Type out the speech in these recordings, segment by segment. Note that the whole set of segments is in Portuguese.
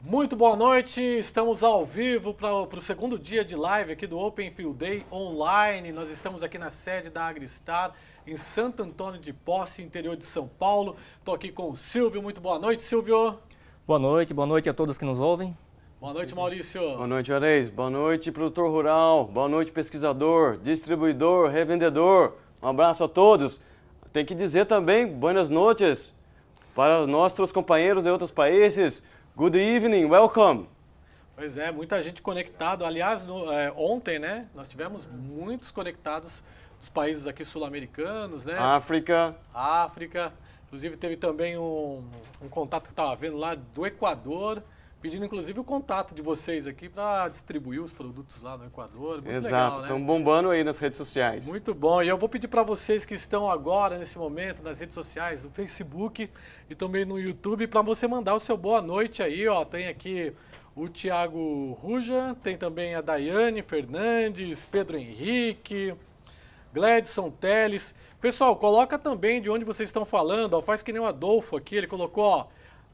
Muito boa noite, estamos ao vivo para o segundo dia de live aqui do Open Field Day Online. Nós estamos aqui na sede da AgriStar, em Santo Antônio de Posse, interior de São Paulo. Estou aqui com o Silvio, muito boa noite, Silvio. Boa noite, boa noite a todos que nos ouvem. Boa noite, Maurício. Boa noite, Juarez. Boa noite, produtor rural. Boa noite, pesquisador, distribuidor, revendedor. Um abraço a todos. Tem que dizer também boas noites para nossos companheiros de outros países. Good evening, welcome. Pois é, muita gente conectado. Aliás, no, é, ontem, né, nós tivemos muitos conectados dos países aqui sul-americanos, né? África. África. Inclusive teve também um, um contato que eu estava vendo lá do Equador pedindo inclusive o contato de vocês aqui para distribuir os produtos lá no Equador. Muito Exato, estão né? bombando aí nas redes sociais. Muito bom. E eu vou pedir para vocês que estão agora, nesse momento, nas redes sociais, no Facebook e também no YouTube, para você mandar o seu boa noite aí. ó. Tem aqui o Tiago Ruja, tem também a Daiane Fernandes, Pedro Henrique, Gladson Teles. Pessoal, coloca também de onde vocês estão falando. Ó, faz que nem o Adolfo aqui, ele colocou... ó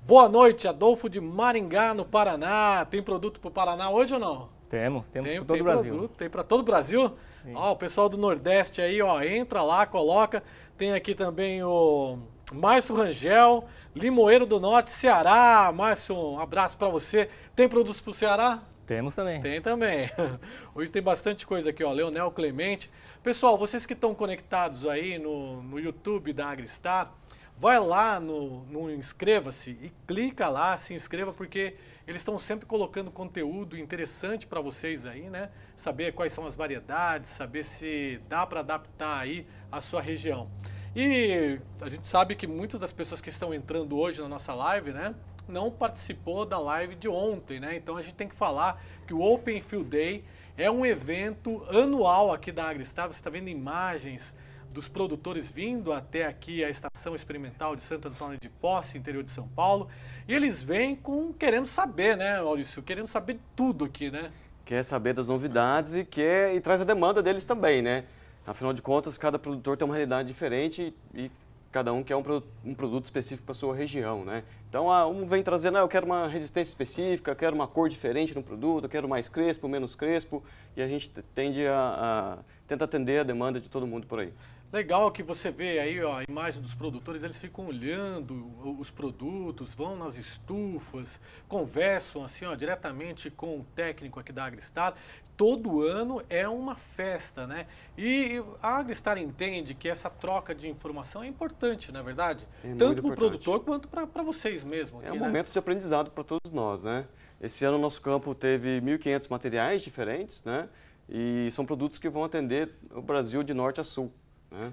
Boa noite, Adolfo de Maringá, no Paraná. Tem produto para o Paraná hoje ou não? Temos, temos para todo tem o Brasil. Produto, tem para todo o Brasil? Ó, o pessoal do Nordeste aí, ó, entra lá, coloca. Tem aqui também o Márcio Rangel, Limoeiro do Norte, Ceará. Márcio, um abraço para você. Tem produtos para o Ceará? Temos também. Tem também. Hoje tem bastante coisa aqui, ó. Leonel Clemente. Pessoal, vocês que estão conectados aí no, no YouTube da AgriStar, vai lá no, no inscreva-se e clica lá, se inscreva, porque eles estão sempre colocando conteúdo interessante para vocês aí, né? Saber quais são as variedades, saber se dá para adaptar aí a sua região. E a gente sabe que muitas das pessoas que estão entrando hoje na nossa live, né? Não participou da live de ontem, né? Então a gente tem que falar que o Open Field Day é um evento anual aqui da AgriStar. Você está vendo imagens dos produtores vindo até aqui a Estação Experimental de Santo Antônio de Posse, interior de São Paulo, e eles vêm com querendo saber, né, Maurício? Querendo saber tudo aqui, né? Quer saber das novidades e quer e traz a demanda deles também, né? Afinal de contas, cada produtor tem uma realidade diferente e cada um quer um, um produto específico para sua região, né? Então, ah, um vem trazendo, ah, eu quero uma resistência específica, quero uma cor diferente no produto, quero mais crespo, menos crespo, e a gente tende a, a tenta atender a demanda de todo mundo por aí. Legal que você vê aí ó, a imagem dos produtores, eles ficam olhando os produtos, vão nas estufas, conversam assim ó, diretamente com o técnico aqui da AgriStar. Todo ano é uma festa, né? E a AgriStar entende que essa troca de informação é importante, não é verdade? É Tanto para o produtor quanto para vocês vocês Aqui, é um né? momento de aprendizado para todos nós, né? Esse ano o nosso campo teve 1.500 materiais diferentes, né? E são produtos que vão atender o Brasil de norte a sul, né?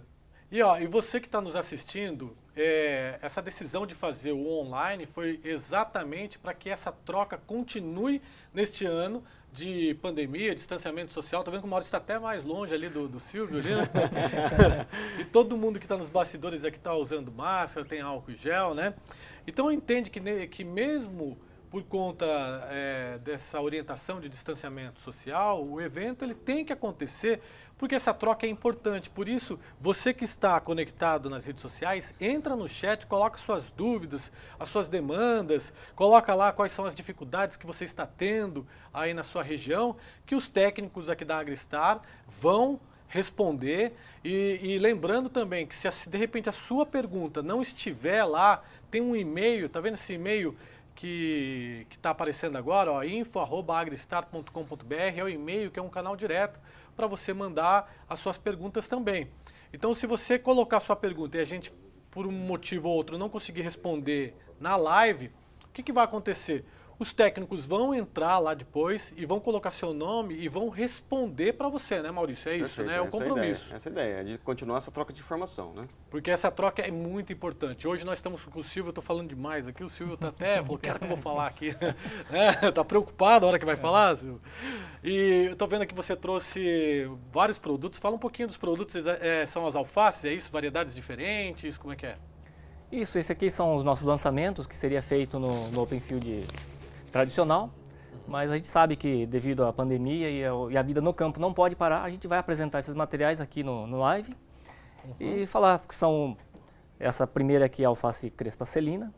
E, ó, e você que está nos assistindo, é, essa decisão de fazer o online foi exatamente para que essa troca continue neste ano de pandemia, distanciamento social. Estou vendo que o Maurício está até mais longe ali do, do Silvio, ali, né? e todo mundo que está nos bastidores aqui está usando máscara, tem álcool e gel, né? Então entende que, que mesmo por conta é, dessa orientação de distanciamento social, o evento ele tem que acontecer porque essa troca é importante. Por isso, você que está conectado nas redes sociais, entra no chat, coloca suas dúvidas, as suas demandas, coloca lá quais são as dificuldades que você está tendo aí na sua região, que os técnicos aqui da AgriStar vão responder. E, e lembrando também que se de repente a sua pergunta não estiver lá tem um e-mail, tá vendo esse e-mail que está aparecendo agora? Ó, info.agristar.com.br é o e-mail que é um canal direto para você mandar as suas perguntas também. Então, se você colocar sua pergunta e a gente, por um motivo ou outro, não conseguir responder na live, o que, que vai acontecer? Os técnicos vão entrar lá depois e vão colocar seu nome e vão responder para você, né, Maurício? É isso, Perfeito, né? É o é compromisso. Ideia, essa é ideia, de continuar essa troca de informação, né? Porque essa troca é muito importante. Hoje nós estamos com o Silvio, eu estou falando demais aqui, o Silvio está até falou, quero que eu vou falar aqui. Está é, preocupado a hora que vai falar, Silvio? E eu estou vendo que você trouxe vários produtos. Fala um pouquinho dos produtos, é, são as alfaces, é isso? Variedades diferentes, como é que é? Isso, esses aqui são os nossos lançamentos que seria feito no, no Open Field tradicional, mas a gente sabe que devido à pandemia e a, e a, vida no campo não pode parar, a gente vai apresentar esses materiais aqui no, no live uhum. e falar que são essa primeira aqui é a alface crespa Celina,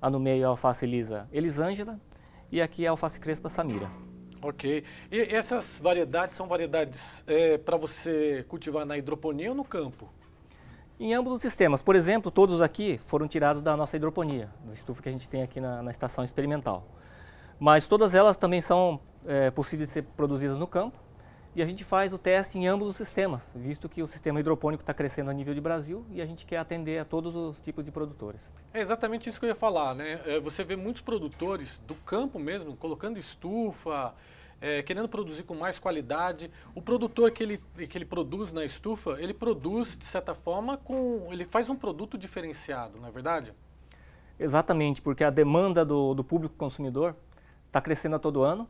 a no meio é a alface lisa Elisângela e aqui é a alface crespa Samira. Ok. E essas variedades são variedades é, para você cultivar na hidroponia ou no campo? Em ambos os sistemas. Por exemplo, todos aqui foram tirados da nossa hidroponia, do estufa que a gente tem aqui na, na estação experimental. Mas todas elas também são é, possíveis de ser produzidas no campo e a gente faz o teste em ambos os sistemas, visto que o sistema hidropônico está crescendo a nível de Brasil e a gente quer atender a todos os tipos de produtores. É exatamente isso que eu ia falar, né? É, você vê muitos produtores do campo mesmo colocando estufa, é, querendo produzir com mais qualidade. O produtor que ele, que ele produz na estufa, ele produz de certa forma com, ele faz um produto diferenciado, não é verdade? Exatamente, porque a demanda do, do público consumidor está crescendo a todo ano.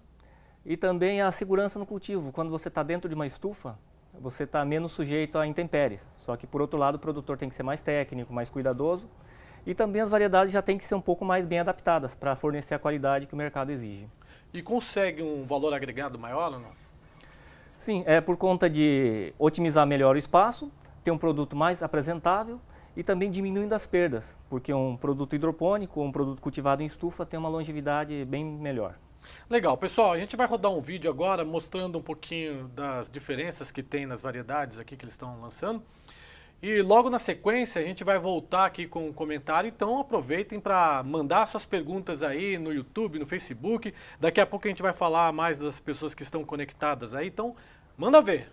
E também a segurança no cultivo. Quando você está dentro de uma estufa, você está menos sujeito a intempéries. Só que, por outro lado, o produtor tem que ser mais técnico, mais cuidadoso. E também as variedades já têm que ser um pouco mais bem adaptadas para fornecer a qualidade que o mercado exige. E consegue um valor agregado maior ou não? Sim, é por conta de otimizar melhor o espaço, ter um produto mais apresentável e também diminuindo as perdas, porque um produto hidropônico, um produto cultivado em estufa tem uma longevidade bem melhor. Legal, pessoal, a gente vai rodar um vídeo agora mostrando um pouquinho das diferenças que tem nas variedades aqui que eles estão lançando. E logo na sequência a gente vai voltar aqui com um comentário, então aproveitem para mandar suas perguntas aí no YouTube, no Facebook. Daqui a pouco a gente vai falar mais das pessoas que estão conectadas aí, então manda ver.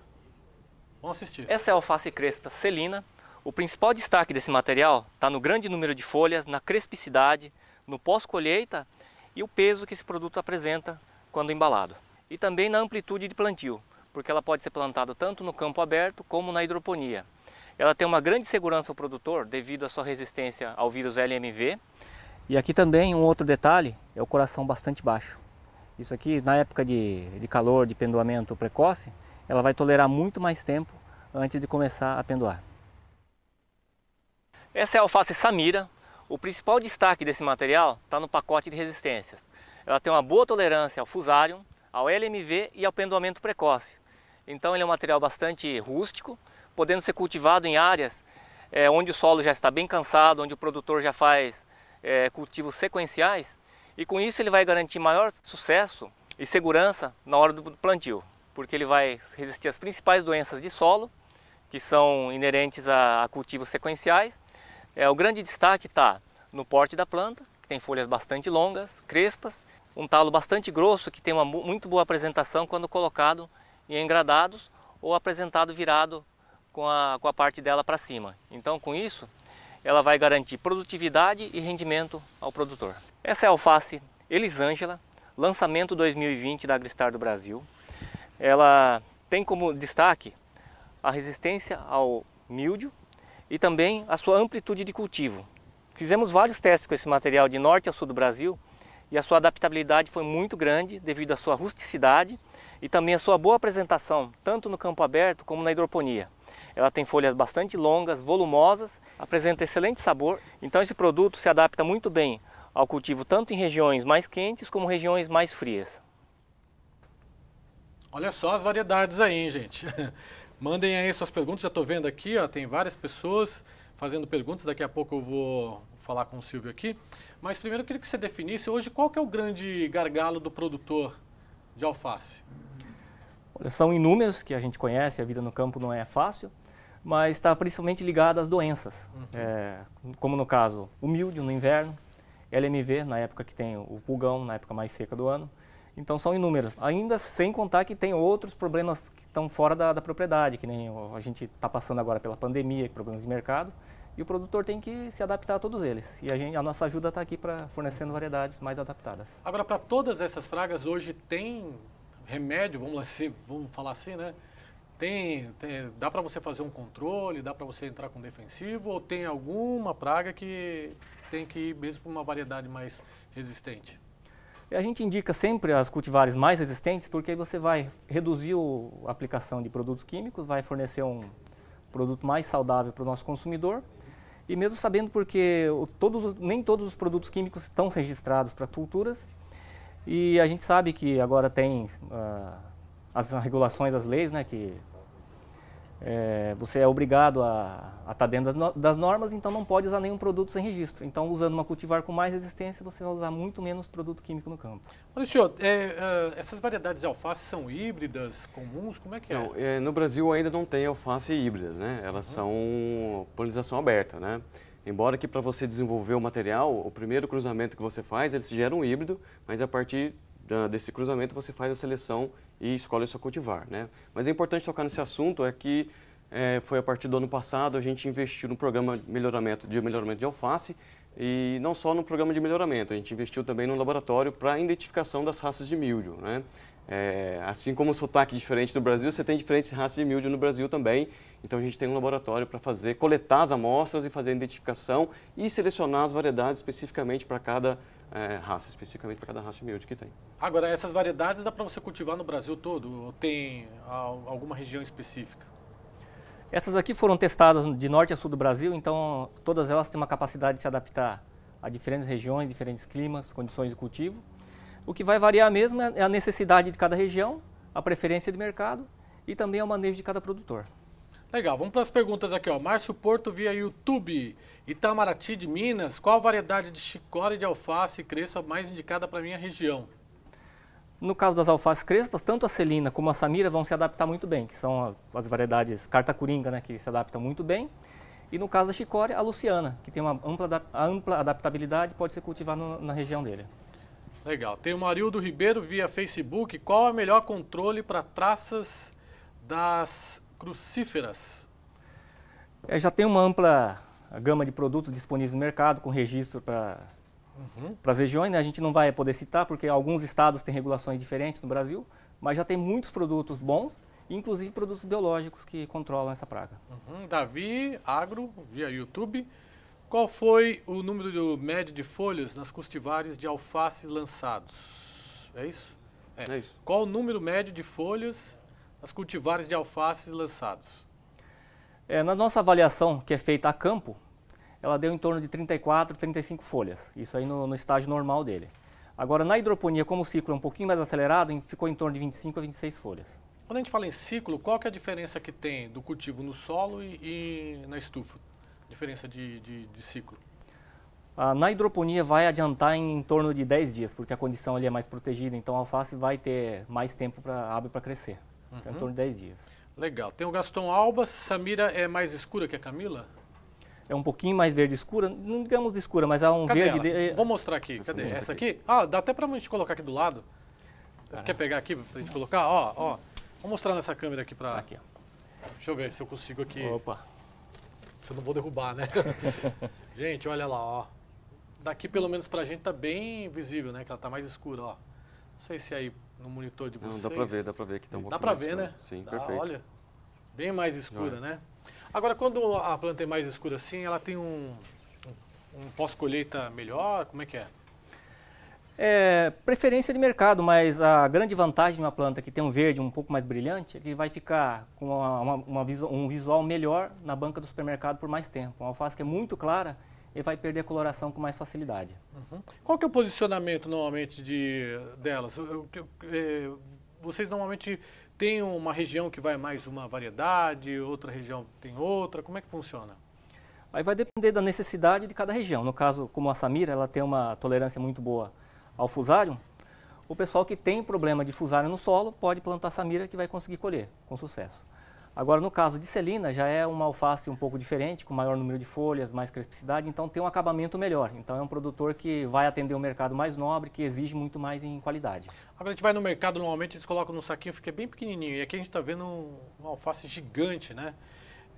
Vamos assistir. Essa é a alface crespa Celina, o principal destaque desse material está no grande número de folhas, na crespicidade, no pós-colheita e o peso que esse produto apresenta quando embalado. E também na amplitude de plantio, porque ela pode ser plantada tanto no campo aberto como na hidroponia. Ela tem uma grande segurança ao produtor devido à sua resistência ao vírus LMV. E aqui também um outro detalhe é o coração bastante baixo. Isso aqui, na época de, de calor, de pendoamento precoce, ela vai tolerar muito mais tempo antes de começar a pendoar. Essa é a alface Samira. O principal destaque desse material está no pacote de resistências. Ela tem uma boa tolerância ao fusário, ao LMV e ao pendoamento precoce. Então ele é um material bastante rústico, podendo ser cultivado em áreas é, onde o solo já está bem cansado, onde o produtor já faz é, cultivos sequenciais e com isso ele vai garantir maior sucesso e segurança na hora do plantio, porque ele vai resistir às principais doenças de solo, que são inerentes a, a cultivos sequenciais, é, o grande destaque está no porte da planta, que tem folhas bastante longas, crespas, um talo bastante grosso que tem uma muito boa apresentação quando colocado em engradados ou apresentado virado com a, com a parte dela para cima. Então, com isso, ela vai garantir produtividade e rendimento ao produtor. Essa é a alface Elisângela, lançamento 2020 da Agristar do Brasil. Ela tem como destaque a resistência ao míldio, e também a sua amplitude de cultivo. Fizemos vários testes com esse material de norte a sul do Brasil e a sua adaptabilidade foi muito grande devido à sua rusticidade e também à sua boa apresentação, tanto no campo aberto como na hidroponia. Ela tem folhas bastante longas, volumosas, apresenta excelente sabor, então esse produto se adapta muito bem ao cultivo tanto em regiões mais quentes como regiões mais frias. Olha só as variedades aí, hein, gente. Mandem aí suas perguntas, já estou vendo aqui, ó, tem várias pessoas fazendo perguntas, daqui a pouco eu vou falar com o Silvio aqui. Mas primeiro eu queria que você definisse hoje qual que é o grande gargalo do produtor de alface. Olha, são inúmeros que a gente conhece, a vida no campo não é fácil, mas está principalmente ligado às doenças, uhum. é, como no caso o no inverno, LMV na época que tem o pulgão, na época mais seca do ano. Então são inúmeros ainda sem contar que tem outros problemas estão fora da, da, propriedade, que nem a gente está passando agora pela pandemia, problemas de mercado, e o produtor tem que se adaptar a todos eles. E a, gente, a nossa ajuda está aqui para fornecendo variedades mais adaptadas. Agora, para todas essas pragas, hoje tem remédio, vamos, lá, vamos falar assim, né? Tem, tem, dá para você fazer um controle, dá para você entrar com defensivo ou tem alguma praga que tem que ir mesmo para uma variedade mais resistente? E a gente indica sempre as cultivares mais resistentes, porque aí você vai reduzir a aplicação de produtos químicos, vai fornecer um produto mais saudável para o nosso consumidor. E mesmo sabendo porque todos, nem todos os produtos químicos estão registrados para culturas, e a gente sabe que agora tem uh, as regulações, as leis, né, que é, você é obrigado a, estar tá dentro das normas, então não pode usar nenhum produto sem registro. Então, usando uma cultivar com mais resistência, você vai usar muito menos produto químico no campo. Olha, senhor, é, é, essas variedades de alface são híbridas, comuns? Como é que é? não, é? no Brasil ainda não tem alface híbrida, né? Elas uhum. são polinização aberta, né? Embora que para você desenvolver o material, o primeiro cruzamento que você faz, ele gera um híbrido, mas a partir desse cruzamento você faz a seleção e escolhe o seu cultivar. Né? Mas é importante tocar nesse assunto, é que é, foi a partir do ano passado a gente investiu no programa de melhoramento de, melhoramento de alface e não só no programa de melhoramento, a gente investiu também no laboratório para a identificação das raças de milho. Né? É, assim como o sotaque diferente do Brasil, você tem diferentes raças de milho no Brasil também. Então a gente tem um laboratório para fazer, coletar as amostras e fazer a identificação e selecionar as variedades especificamente para cada é, raça especificamente para cada raça de miúde que tem. Agora, essas variedades dá para você cultivar no Brasil todo ou tem alguma região específica? Essas aqui foram testadas de norte a sul do Brasil, então todas elas têm uma capacidade de se adaptar a diferentes regiões, diferentes climas, condições de cultivo. O que vai variar mesmo é, é a necessidade de cada região, a preferência de mercado e também é o manejo de cada produtor. Legal, vamos para as perguntas aqui, ó. Márcio Porto via YouTube. Itamaraty de Minas, qual variedade de chicória de alface crespa mais indicada para minha região? No caso das alfaces crespas, tanto a Celina como a Samira vão se adaptar muito bem, que são as variedades carta coringa, né, que se adaptam muito bem. E no caso da chicória, a Luciana, que tem uma ampla, ampla adaptabilidade, pode ser cultivada no, na região dele. Legal. Tem o Marildo Ribeiro via Facebook. Qual é o melhor controle para traças das crucíferas? É, já tem uma ampla gama de produtos disponíveis no mercado, com registro para uhum. as regiões. Né? A gente não vai poder citar, porque alguns estados têm regulações diferentes no Brasil, mas já tem muitos produtos bons, inclusive produtos biológicos que controlam essa praga. Uhum. Davi Agro, via YouTube. Qual foi o número médio de folhas nas cultivares de alfaces lançados? É isso? É. é isso. Qual o número médio de folhas as cultivares de alfaces lançados? É, na nossa avaliação, que é feita a campo, ela deu em torno de 34, 35 folhas. Isso aí no, no estágio normal dele. Agora, na hidroponia, como o ciclo é um pouquinho mais acelerado, ficou em torno de 25 a 26 folhas. Quando a gente fala em ciclo, qual que é a diferença que tem do cultivo no solo e, e na estufa? Diferença de, de, de ciclo? Ah, na hidroponia vai adiantar em, em, torno de 10 dias, porque a condição ali é mais protegida, então a alface vai ter mais tempo para abre para crescer. Uhum. Então, em torno de 10 dias. Legal. Tem o Gaston Alba. Samira é mais escura que a Camila? É um pouquinho mais verde escura, não digamos escura, mas há um Cadê verde. De... Vou mostrar aqui. Cadê? Cadê? Essa aqui? Ah, dá até pra gente colocar aqui do lado. Caramba. Ah. Quer pegar aqui pra gente colocar? Ó, ó. Vou mostrar nessa câmera aqui pra. Aqui, ó. Deixa eu ver se eu consigo aqui. Opa. Se eu não vou derrubar, né? gente, olha lá, ó. Daqui pelo menos pra gente tá bem visível, né? Que ela tá mais escura, ó sei se é aí no monitor de vocês. Não, dá para ver, dá para ver que tem um Dá para ver, né? Sim, dá, tá, perfeito. Olha, bem mais escura, é. né? Agora, quando a planta é mais escura assim, ela tem um, um pós-colheita melhor? Como é que é? É, preferência de mercado, mas a grande vantagem de uma planta que tem um verde um pouco mais brilhante é que vai ficar com uma, uma, uma visual, um visual melhor na banca do supermercado por mais tempo. Uma alface que é muito clara, ele vai perder a coloração com mais facilidade. Uhum. Qual que é o posicionamento normalmente de, delas? É, vocês normalmente têm uma região que vai mais uma variedade, outra região tem outra, como é que funciona? Aí vai depender da necessidade de cada região. No caso, como a Samira, ela tem uma tolerância muito boa ao fusário, o pessoal que tem problema de fusário no solo pode plantar Samira que vai conseguir colher com sucesso. Agora, no caso de Celina, já é uma alface um pouco diferente, com maior número de folhas, mais crespicidade, então tem um acabamento melhor. Então é um produtor que vai atender um mercado mais nobre, que exige muito mais em qualidade. Agora a gente vai no mercado, normalmente eles colocam no saquinho, fica bem pequenininho. E aqui a gente está vendo uma alface gigante, né?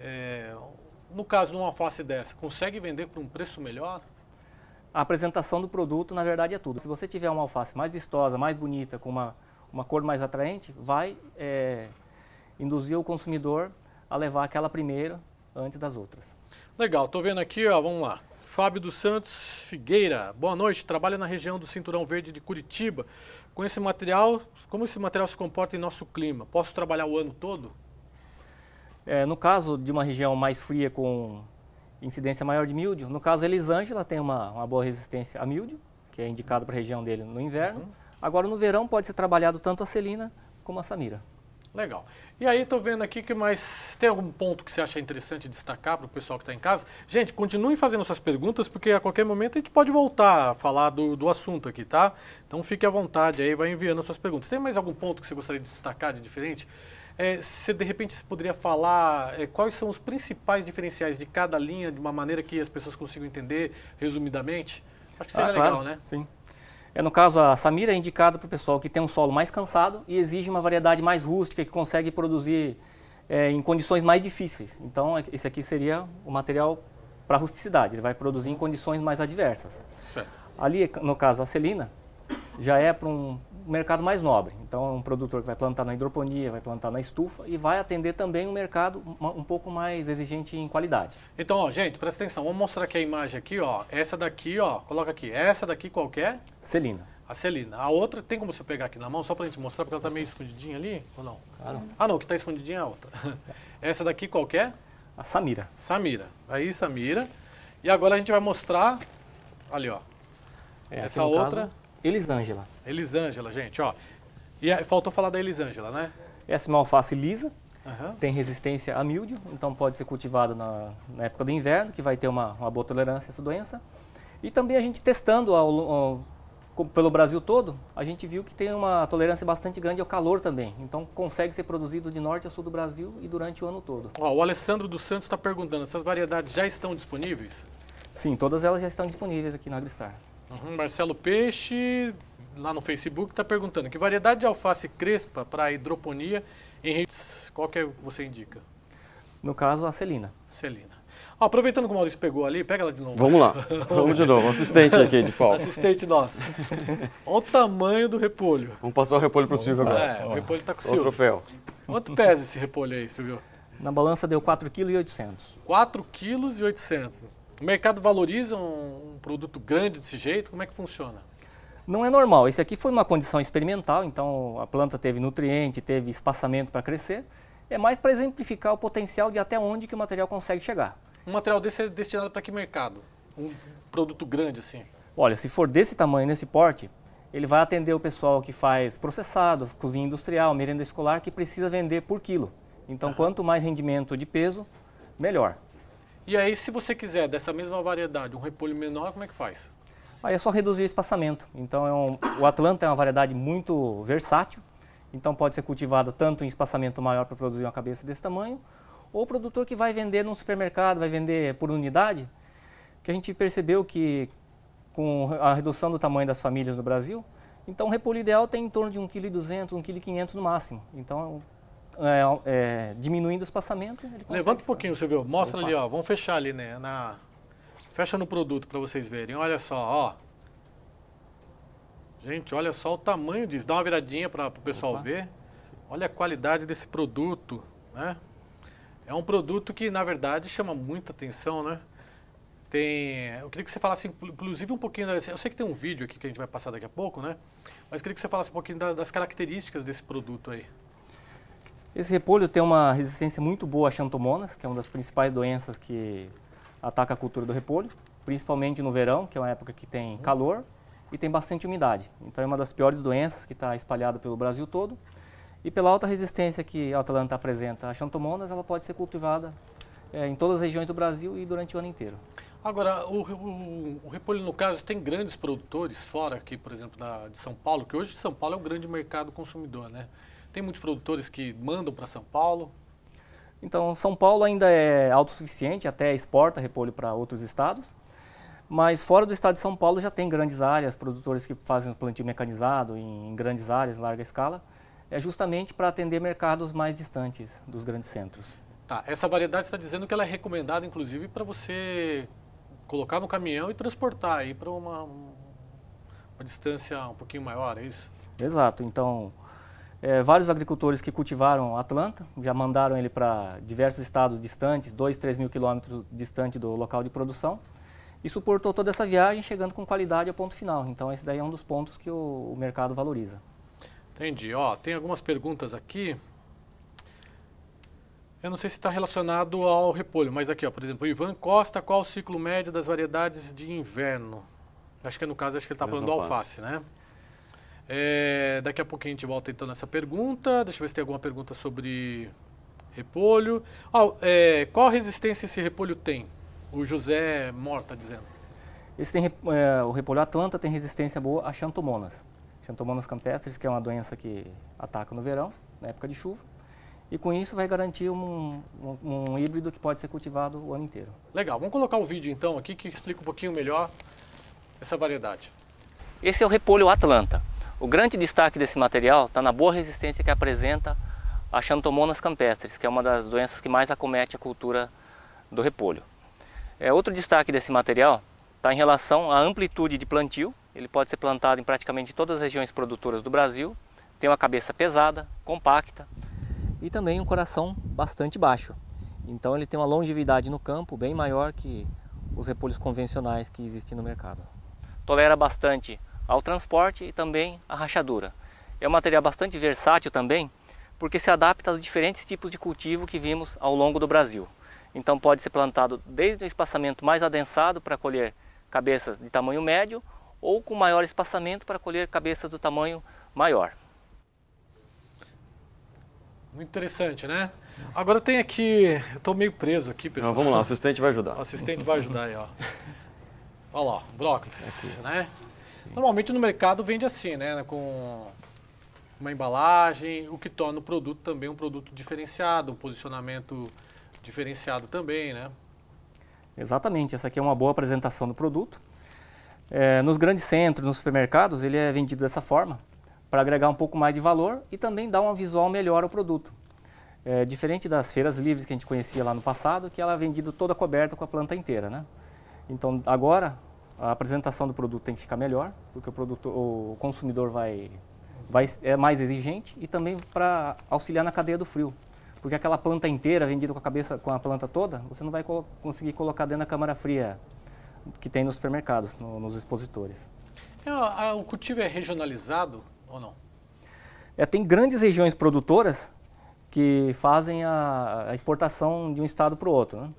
É, no caso de uma alface dessa, consegue vender por um preço melhor? A apresentação do produto, na verdade, é tudo. Se você tiver uma alface mais vistosa, mais bonita, com uma, uma cor mais atraente, vai... É induzir o consumidor a levar aquela primeiro antes das outras. Legal, estou vendo aqui, ó, vamos lá. Fábio dos Santos Figueira, boa noite. Trabalha na região do Cinturão Verde de Curitiba. Com esse material, como esse material se comporta em nosso clima? Posso trabalhar o ano todo? É, no caso de uma região mais fria com incidência maior de míldio, no caso Elisângela tem uma, uma boa resistência a míldio, que é indicado para a região dele no inverno. Uhum. Agora no verão pode ser trabalhado tanto a selina como a samira. Legal. E aí estou vendo aqui que mais tem algum ponto que você acha interessante destacar para o pessoal que está em casa? Gente, continuem fazendo suas perguntas, porque a qualquer momento a gente pode voltar a falar do, do assunto aqui, tá? Então fique à vontade aí, vai enviando suas perguntas. Tem mais algum ponto que você gostaria de destacar de diferente? É, você de repente você poderia falar é, quais são os principais diferenciais de cada linha de uma maneira que as pessoas consigam entender resumidamente? Acho que seria ah, claro. legal, né? Sim. É, no caso, a Samira é indicada para o pessoal que tem um solo mais cansado e exige uma variedade mais rústica, que consegue produzir é, em condições mais difíceis. Então, é, esse aqui seria o material para rusticidade, ele vai produzir em condições mais adversas. Certo. Ali, no caso, a Celina já é para um, um mercado mais nobre. Então, é um produtor que vai plantar na hidroponia, vai plantar na estufa e vai atender também um mercado um pouco mais exigente em qualidade. Então, ó, gente, presta atenção. Vamos mostrar aqui a imagem aqui, ó. Essa daqui, ó, coloca aqui. Essa daqui qualquer? Celina. A Celina. A outra, tem como você pegar aqui na mão, só para a gente mostrar, porque ela está meio escondidinha ali, ou não? Claro. Ah, não, que está escondidinha é a outra. Essa daqui qualquer? A Samira. Samira. Aí, Samira. E agora a gente vai mostrar, ali, ó. É, essa outra... Caso... Elisângela. Elisângela, gente, ó. E aí, faltou falar da Elisângela, né? Essa é uma alface lisa, uhum. tem resistência a míldio, então pode ser cultivada na, na, época do inverno, que vai ter uma, uma, boa tolerância a essa doença. E também a gente testando ao, ao, pelo Brasil todo, a gente viu que tem uma tolerância bastante grande ao calor também. Então consegue ser produzido de norte a sul do Brasil e durante o ano todo. Ó, o Alessandro dos Santos está perguntando, essas variedades já estão disponíveis? Sim, todas elas já estão disponíveis aqui na AgriStar. Uhum, Marcelo Peixe, lá no Facebook, está perguntando que variedade de alface crespa para hidroponia em qual é que você indica? No caso, a Celina. Celina. Ah, aproveitando que o Maurício pegou ali, pega ela de novo. Vamos lá, vamos de novo. Assistente aqui de Paulo. Assistente nosso. Olha o tamanho do repolho. Vamos passar o repolho para o Silvio agora. É, o repolho está com o Silvio. O troféu. Quanto pesa esse repolho aí, Silvio? Na balança deu 4,8 kg. 4,8 kg. O mercado valoriza um, um produto grande desse jeito? Como é que funciona? Não é normal. Esse aqui foi uma condição experimental, então a planta teve nutriente, teve espaçamento para crescer. É mais para exemplificar o potencial de até onde que o material consegue chegar. Um material desse é destinado para que mercado? Um produto grande assim? Olha, se for desse tamanho, nesse porte, ele vai atender o pessoal que faz processado, cozinha industrial, merenda escolar, que precisa vender por quilo. Então, uhum. quanto mais rendimento de peso, melhor. E aí, se você quiser dessa mesma variedade um repolho menor, como é que faz? Aí é só reduzir o espaçamento. Então, é um, o Atlanta é uma variedade muito versátil. Então, pode ser cultivado tanto em espaçamento maior para produzir uma cabeça desse tamanho, ou o produtor que vai vender num supermercado, vai vender por unidade, que a gente percebeu que com a redução do tamanho das famílias no Brasil, então o repolho ideal tem em torno de 1,2 kg, 1,5 kg no máximo. Então, é, é, diminuindo o espaçamento. Levanta um pouquinho, Silvio. Mostra Opa. ali, ó. Vamos fechar ali, né? Na... Fecha no produto para vocês verem. Olha só, ó. Gente, olha só o tamanho disso. Dá uma viradinha para o pessoal Opa. ver. Olha a qualidade desse produto, né? É um produto que, na verdade, chama muita atenção, né? Tem, eu queria que você falasse, inclusive, um pouquinho. Eu sei que tem um vídeo aqui que a gente vai passar daqui a pouco, né? Mas eu queria que você falasse um pouquinho das características desse produto aí. Esse repolho tem uma resistência muito boa a xantomonas, que é uma das principais doenças que ataca a cultura do repolho, principalmente no verão, que é uma época que tem calor e tem bastante umidade. Então é uma das piores doenças que está espalhada pelo Brasil todo. E pela alta resistência que a Atlanta apresenta a xantomonas, ela pode ser cultivada é, em todas as regiões do Brasil e durante o ano inteiro. Agora, o, o, o, repolho, no caso, tem grandes produtores fora aqui, por exemplo, da, de São Paulo, que hoje São Paulo é um grande mercado consumidor, né? Tem muitos produtores que mandam para São Paulo? Então, São Paulo ainda é autossuficiente, até exporta repolho para outros estados. Mas fora do estado de São Paulo já tem grandes áreas, produtores que fazem plantio mecanizado em grandes áreas, larga escala. É justamente para atender mercados mais distantes dos grandes centros. Tá, essa variedade está dizendo que ela é recomendada, inclusive, para você colocar no caminhão e transportar aí para uma, uma distância um pouquinho maior, é isso? Exato. Então, é, vários agricultores que cultivaram Atlanta já mandaram ele para diversos estados distantes, 2, 3 mil quilômetros distante do local de produção, e suportou toda essa viagem chegando com qualidade ao ponto final. Então esse daí é um dos pontos que o, o mercado valoriza. Entendi. Ó, tem algumas perguntas aqui. Eu não sei se está relacionado ao repolho, mas aqui, ó, por exemplo, o Ivan Costa, qual o ciclo médio das variedades de inverno? Acho que no caso, acho que ele está falando do alface, né? É, daqui a pouquinho a gente volta então nessa pergunta. Deixa eu ver se tem alguma pergunta sobre repolho. Ah, é, qual resistência esse repolho tem? O José Morta tá dizendo. Esse tem, é, o repolho Atlanta tem resistência boa a xantomonas. Xantomonas campestres, que é uma doença que ataca no verão, na época de chuva. E com isso vai garantir um, um, um híbrido que pode ser cultivado o ano inteiro. Legal, vamos colocar o um vídeo então aqui que explica um pouquinho melhor essa variedade. Esse é o repolho Atlanta. O grande destaque desse material está na boa resistência que apresenta a xantomonas campestres, que é uma das doenças que mais acomete a cultura do repolho. É, outro destaque desse material está em relação à amplitude de plantio. Ele pode ser plantado em praticamente todas as regiões produtoras do Brasil. Tem uma cabeça pesada, compacta e também um coração bastante baixo. Então ele tem uma longevidade no campo bem maior que os repolhos convencionais que existem no mercado. Tolera bastante ao transporte e também à rachadura. É um material bastante versátil também, porque se adapta aos diferentes tipos de cultivo que vimos ao longo do Brasil. Então pode ser plantado desde o espaçamento mais adensado para colher cabeças de tamanho médio ou com maior espaçamento para colher cabeças do tamanho maior. Muito interessante, né? Agora tem aqui, eu estou meio preso aqui, pessoal. Não, vamos lá, o assistente vai ajudar. O assistente vai ajudar aí, ó. Olha lá, brócolis, é né? Normalmente no mercado vende assim, né? Com uma embalagem, o que torna o produto também um produto diferenciado, um posicionamento diferenciado também, né? Exatamente, essa aqui é uma boa apresentação do produto. É, nos grandes centros, nos supermercados, ele é vendido dessa forma, para agregar um pouco mais de valor e também dar um visual melhor ao produto. É, diferente das feiras livres que a gente conhecia lá no passado, que ela é vendido toda coberta com a planta inteira, né? Então, agora, a apresentação do produto tem que ficar melhor, porque o, produto, o consumidor vai, vai, é mais exigente e também para auxiliar na cadeia do frio. Porque aquela planta inteira vendida com a cabeça, com a planta toda, você não vai conseguir colocar dentro da câmara fria que tem nos supermercados, no, nos expositores. É, a, o cultivo é regionalizado ou não? É, tem grandes regiões produtoras que fazem a, a exportação de um estado para o outro. Né?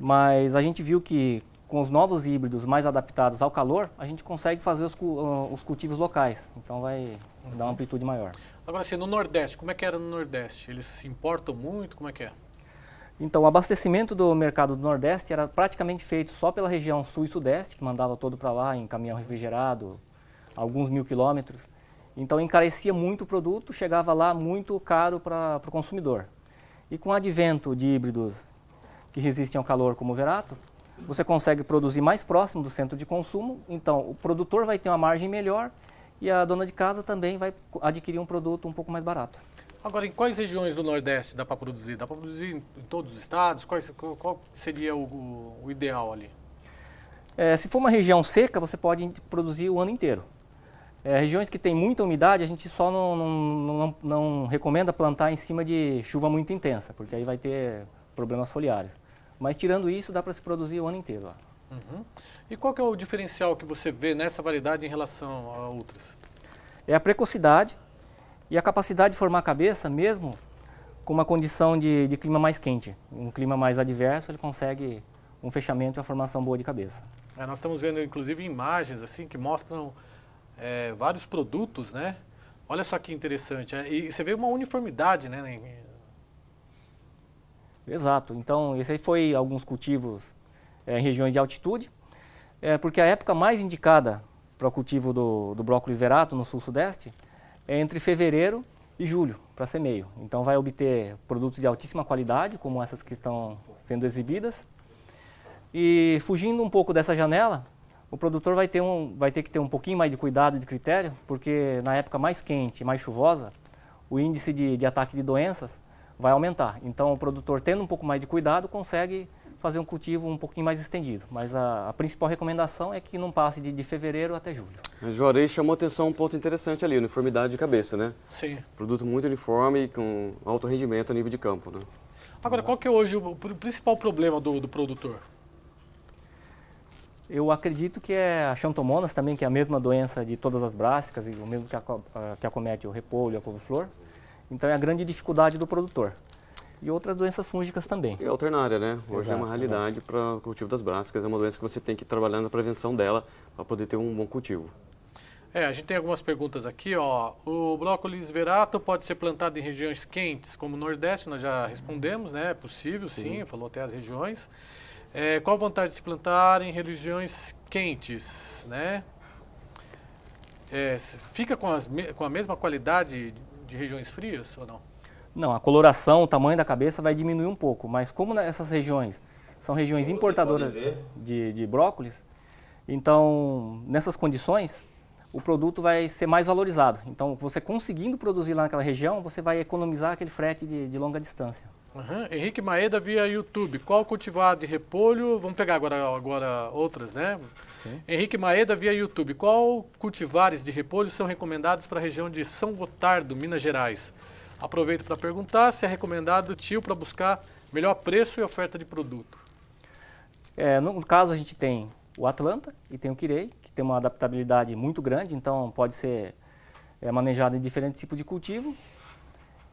Mas a gente viu que com os novos híbridos mais adaptados ao calor, a gente consegue fazer os, ah, os cultivos locais. Então vai uhum. dar uma amplitude maior. Agora, assim, no Nordeste, como é que era no Nordeste? Eles se importam muito? Como é que é? Então, o abastecimento do mercado do Nordeste era praticamente feito só pela região Sul e Sudeste, que mandava todo para lá em caminhão refrigerado, alguns mil quilômetros. Então, encarecia muito o produto, chegava lá muito caro para o consumidor. E com o advento de híbridos que resistem ao calor, como o Verato, você consegue produzir mais próximo do centro de consumo, então o produtor vai ter uma margem melhor e a dona de casa também vai adquirir um produto um pouco mais barato. Agora, em quais regiões do Nordeste dá para produzir? Dá para produzir em todos os estados? Qual, qual seria o, o, ideal ali? É, se for uma região seca, você pode produzir o ano inteiro. É, regiões que têm muita umidade, a gente só não, não, não, não recomenda plantar em cima de chuva muito intensa, porque aí vai ter problemas foliares. Mas tirando isso, dá para se produzir o ano inteiro. Uhum. E qual é o diferencial que você vê nessa variedade em relação a outras? É a precocidade e a capacidade de formar a cabeça, mesmo com uma condição de, de clima mais quente. Um clima mais adverso, ele consegue um fechamento e uma formação boa de cabeça. É, nós estamos vendo, inclusive, imagens assim que mostram é, vários produtos, né? Olha só que interessante. É, e você vê uma uniformidade né, Exato. Então, esse foi alguns cultivos é, em regiões de altitude, é, porque a época mais indicada para o cultivo do, do brócolis verato no sul-sudeste é entre fevereiro e julho, para semeio. Então, vai obter produtos de altíssima qualidade, como essas que estão sendo exibidas. E fugindo um pouco dessa janela, o produtor vai ter, um, vai ter que ter um pouquinho mais de cuidado e de critério, porque na época mais quente e mais chuvosa, o índice de, de ataque de doenças vai aumentar. Então o produtor tendo um pouco mais de cuidado consegue fazer um cultivo um pouquinho mais estendido. Mas a, a principal recomendação é que não passe de, de fevereiro até julho. A Juarez chamou atenção um ponto interessante ali, uniformidade de cabeça, né? Sim. Produto muito uniforme e com alto rendimento a nível de campo, né? Agora, qual que é hoje o principal problema do, do produtor? Eu acredito que é a xantomonas também, que é a mesma doença de todas as brássicas, e o mesmo que, a, que acomete o repolho, a couve-flor. Então é a grande dificuldade do produtor. E outras doenças fúngicas também. É alternária, né? Hoje Exato, é uma realidade para o cultivo das brascas, é uma doença que você tem que trabalhar na prevenção dela para poder ter um bom cultivo. É, a gente tem algumas perguntas aqui, ó. O brócolis verato pode ser plantado em regiões quentes, como o Nordeste, nós já respondemos, né? É possível, sim, sim falou até as regiões. É, qual a vantagem de se plantar em regiões quentes, né? É, fica com, as, com a mesma qualidade de regiões frias ou não? Não, a coloração, o tamanho da cabeça vai diminuir um pouco, mas como essas regiões são regiões como importadoras de, de brócolis, então nessas condições o produto vai ser mais valorizado. Então, você conseguindo produzir lá naquela região, você vai economizar aquele frete de, de longa distância. Uhum. Henrique Maeda via YouTube. Qual cultivar de repolho? Vamos pegar agora, agora outras, né? Sim. Henrique Maeda via YouTube. Qual cultivares de repolho são recomendados para a região de São Gotardo, Minas Gerais? Aproveito para perguntar se é recomendado tio para buscar melhor preço e oferta de produto. É, no caso, a gente tem o Atlanta e tem o Quirei que tem uma adaptabilidade muito grande, então pode ser é, manejado em diferentes tipos de cultivo.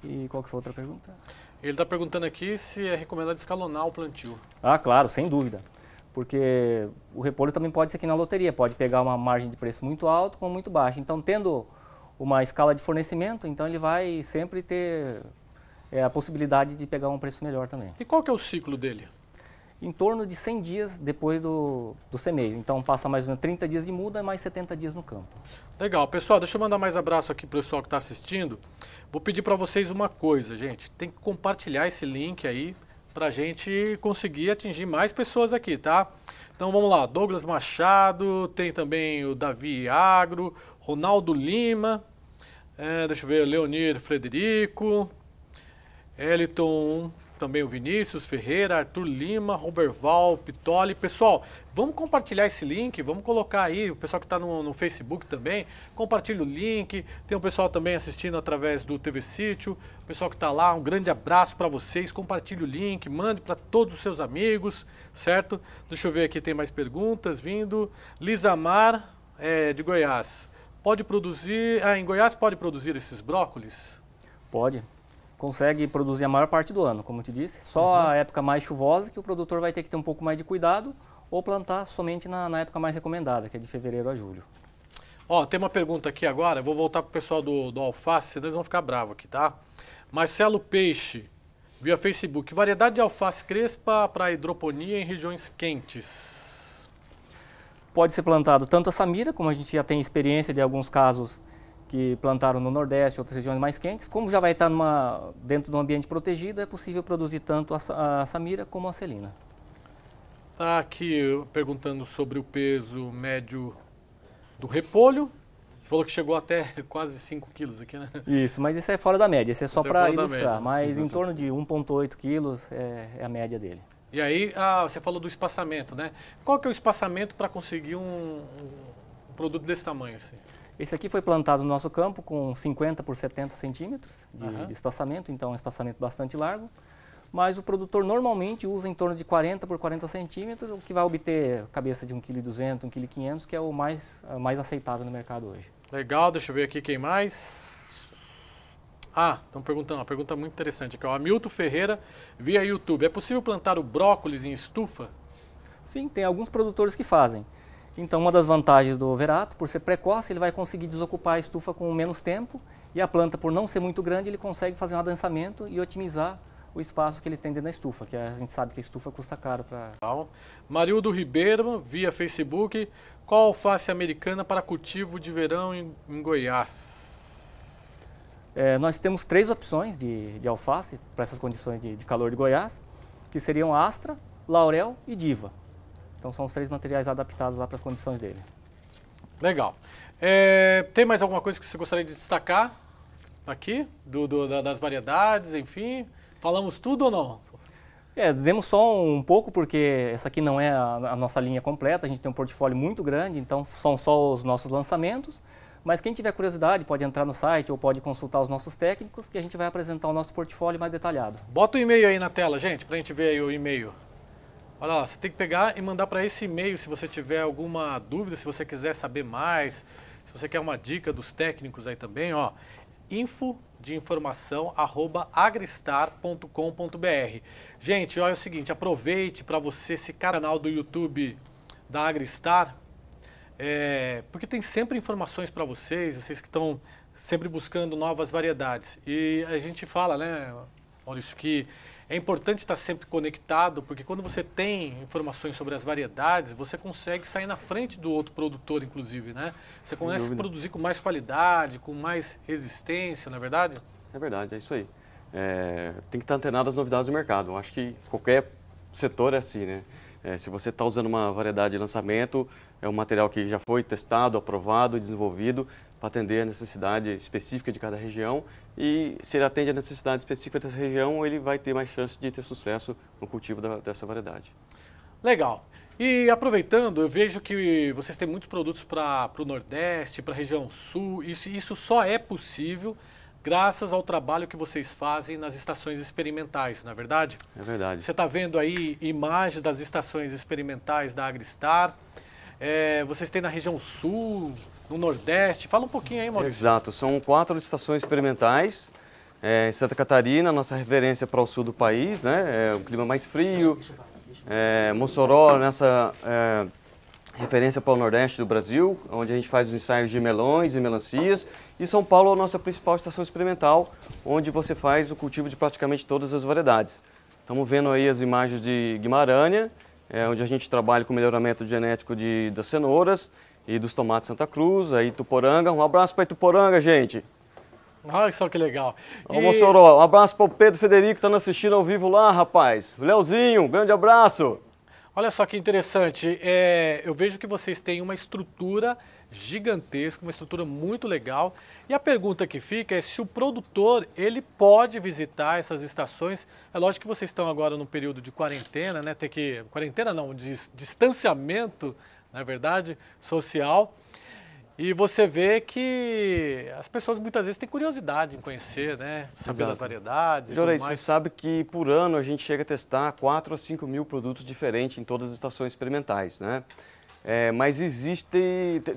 E qual que foi a outra pergunta? Ele está perguntando aqui se é recomendado escalonar o plantio. Ah, claro, sem dúvida. Porque o repolho também pode ser que na loteria, pode pegar uma margem de preço muito alta com muito baixa. Então, tendo uma escala de fornecimento, então ele vai sempre ter é, a possibilidade de pegar um preço melhor também. E qual que é o ciclo dele? em torno de 100 dias depois do, do semeio. Então passa mais ou menos 30 dias de muda, mais 70 dias no campo. Legal. Pessoal, deixa eu mandar mais abraço aqui para o pessoal que está assistindo. Vou pedir para vocês uma coisa, gente. Tem que compartilhar esse link aí para a gente conseguir atingir mais pessoas aqui, tá? Então vamos lá. Douglas Machado, tem também o Davi Agro, Ronaldo Lima, é, deixa eu ver, Leonir Frederico, Eliton também o Vinícius Ferreira, Arthur Lima, Roberval, Pitoli. Pessoal, vamos compartilhar esse link, vamos colocar aí, o pessoal que está no, no, Facebook também, compartilha o link. Tem o pessoal também assistindo através do TV Sítio, o pessoal que está lá, um grande abraço para vocês, compartilha o link, mande para todos os seus amigos, certo? Deixa eu ver aqui, tem mais perguntas vindo. Lisamar, é, de Goiás. Pode produzir, ah, em Goiás pode produzir esses brócolis? Pode, consegue produzir a maior parte do ano, como eu te disse. Só uhum. a época mais chuvosa que o produtor vai ter que ter um pouco mais de cuidado ou plantar somente na, na época mais recomendada, que é de fevereiro a julho. Ó, tem uma pergunta aqui agora, eu vou voltar pro pessoal do, do alface, senão eles vão ficar bravos aqui, tá? Marcelo Peixe, via Facebook, variedade de alface crespa para hidroponia em regiões quentes. Pode ser plantado tanto a samira, como a gente já tem experiência de alguns casos que plantaram no Nordeste, outras regiões mais quentes. Como já vai estar numa, dentro de um ambiente protegido, é possível produzir tanto a, a samira como a selina. Tá aqui perguntando sobre o peso médio do repolho. Você falou que chegou até quase 5 quilos aqui, né? Isso, mas isso é fora da média, isso é só para é ilustrar. Mas em torno de 1,8 quilos é, é a média dele. E aí, ah, você falou do espaçamento, né? Qual que é o espaçamento para conseguir um, um, produto desse tamanho? Assim? Esse aqui foi plantado no nosso campo com 50 por 70 centímetros de, uhum. de espaçamento, então é um espaçamento bastante largo. Mas o produtor normalmente usa em torno de 40 por 40 centímetros, o que vai obter cabeça de 1,2 kg, 1,5 kg, que é o mais, mais aceitável no mercado hoje. Legal, deixa eu ver aqui quem mais. Ah, estão perguntando, uma pergunta muito interessante aqui. O Hamilton Ferreira, via YouTube, é possível plantar o brócolis em estufa? Sim, tem alguns produtores que fazem. Então, uma das vantagens do verato, por ser precoce, ele vai conseguir desocupar a estufa com menos tempo e a planta, por não ser muito grande, ele consegue fazer um adensamento e otimizar o espaço que ele tem dentro da estufa, que a gente sabe que a estufa custa caro para. Marildo Ribeiro, via Facebook, qual alface americana para cultivo de verão em, em Goiás? É, nós temos três opções de, de alface para essas condições de, de calor de Goiás, que seriam Astra, Laurel e Diva. Então são os três materiais adaptados lá para as condições dele. Legal. É, tem mais alguma coisa que você gostaria de destacar aqui? Do, do, das variedades, enfim. Falamos tudo ou não? É, demos só um pouco, porque essa aqui não é a, a, nossa linha completa, a gente tem um portfólio muito grande, então são só os nossos lançamentos. Mas quem tiver curiosidade pode entrar no site ou pode consultar os nossos técnicos que a gente vai apresentar o nosso portfólio mais detalhado. Bota o e-mail aí na tela, gente, para a gente ver o e-mail. Olha lá, você tem que pegar e mandar para esse e-mail se você tiver alguma dúvida, se você quiser saber mais, se você quer uma dica dos técnicos aí também, ó. Info de informação arroba agristar.com.br. Gente, olha é o seguinte, aproveite para você esse canal do YouTube da Agristar, é, porque tem sempre informações para vocês, vocês que estão sempre buscando novas variedades. E a gente fala, né, Maurício, que é importante estar sempre conectado, porque quando você tem informações sobre as variedades, você consegue sair na frente do outro produtor, inclusive, né? Você começa a produzir com mais qualidade, com mais resistência, não é verdade? É verdade, é isso aí. É, tem que estar antenado às novidades do mercado. Eu acho que qualquer setor é assim, né? É, se você está usando uma variedade de lançamento, é um material que já foi testado, aprovado, desenvolvido para atender a necessidade específica de cada região e se ele atende a necessidade específica dessa região, ele vai ter mais chance de ter sucesso no cultivo da, dessa variedade. Legal. E aproveitando, eu vejo que vocês têm muitos produtos para o Nordeste, para a região Sul. Isso, isso só é possível graças ao trabalho que vocês fazem nas estações experimentais, não é verdade? É verdade. Você está vendo aí imagens das estações experimentais da AgriStar. É, vocês têm na região Sul, no Nordeste. Fala um pouquinho aí, Maurício. Exato, são quatro estações experimentais. É, em Santa Catarina, nossa referência para o sul do país, né? É o clima mais frio. É, Mossoró, nessa é, referência para o Nordeste do Brasil, onde a gente faz os ensaios de melões e melancias. E São Paulo é a nossa principal estação experimental, onde você faz o cultivo de praticamente todas as variedades. Estamos vendo aí as imagens de Guimarães, é, onde a gente trabalha com melhoramento genético de, das cenouras e dos tomates Santa Cruz, aí Tuporanga. Um abraço para Tuporanga, gente. Olha só que legal. Ô, e... Mossoró, um abraço para o Pedro Federico que está nos assistindo ao vivo lá, rapaz. O Leozinho, um grande abraço. Olha só que interessante. É, eu vejo que vocês têm uma estrutura gigantesca, uma estrutura muito legal. E a pergunta que fica é se o produtor ele pode visitar essas estações. É lógico que vocês estão agora num período de quarentena, né? Ter que quarentena não, de distanciamento na é verdade, social. E você vê que as pessoas muitas vezes têm curiosidade em conhecer, né? Saber das variedades. Jorei, você sabe que por ano a gente chega a testar 4 a 5 mil produtos diferentes em todas as estações experimentais, né? É, mas existe,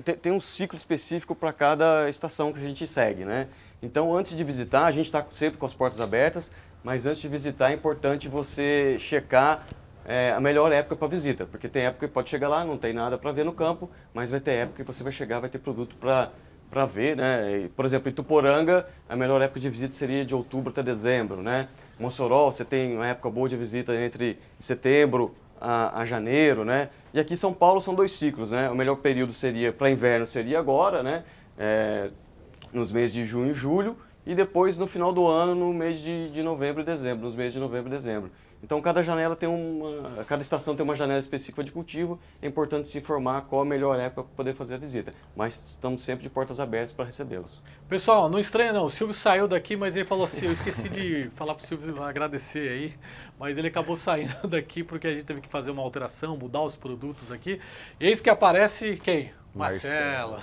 tem, tem um ciclo específico para cada estação que a gente segue, né? Então, antes de visitar, a gente está sempre com as portas abertas, mas antes de visitar é importante você checar é, a melhor época para visita, porque tem época que pode chegar lá, não tem nada para ver no campo, mas vai ter época que você vai chegar, vai ter produto para para ver, né? Por exemplo, em Tuporanga, a melhor época de visita seria de outubro até dezembro, né? Mossoró, você tem uma época boa de visita entre setembro a, a janeiro, né? E aqui em São Paulo são dois ciclos, né? O melhor período seria para inverno seria agora, né? É, nos meses de junho e julho e depois no final do ano, no mês de, de novembro e dezembro, nos meses de novembro e dezembro. Então cada janela tem uma, cada estação tem uma janela específica de cultivo. É importante se informar qual a melhor época para poder fazer a visita. Mas estamos sempre de portas abertas para recebê-los. Pessoal, não estranha não. O Silvio saiu daqui, mas ele falou assim: eu esqueci de falar para o Silvio agradecer aí, mas ele acabou saindo daqui porque a gente teve que fazer uma alteração, mudar os produtos aqui. Eis que aparece quem? Marcela.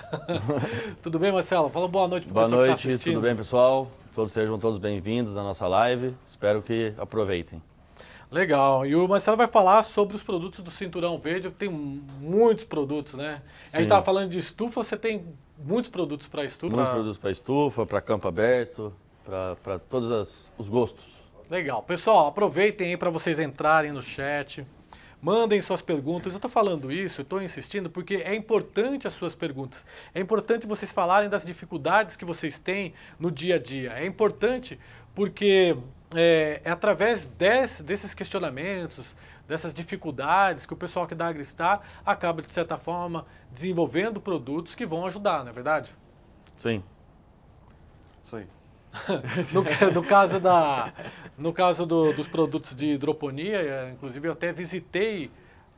tudo bem, Marcela? Fala boa noite para o pessoal. Boa tá noite, tudo bem, pessoal? Todos sejam todos bem-vindos na nossa live. Espero que aproveitem. Legal. E o Marcelo vai falar sobre os produtos do Cinturão Verde, que tem muitos produtos, né? Sim. A gente estava falando de estufa, você tem muitos produtos para estufa? Muitos pra... produtos para estufa, para campo aberto, para todos as, os gostos. Legal. Pessoal, aproveitem aí para vocês entrarem no chat. Mandem suas perguntas. Eu estou falando isso, estou insistindo, porque é importante as suas perguntas. É importante vocês falarem das dificuldades que vocês têm no dia a dia. É importante porque é, é através des, desses questionamentos, dessas dificuldades que o pessoal que dá Agristar acaba, de certa forma, desenvolvendo produtos que vão ajudar, não é verdade? Sim. Isso aí. no, no, caso, da, no caso do, dos produtos de hidroponia, inclusive eu até visitei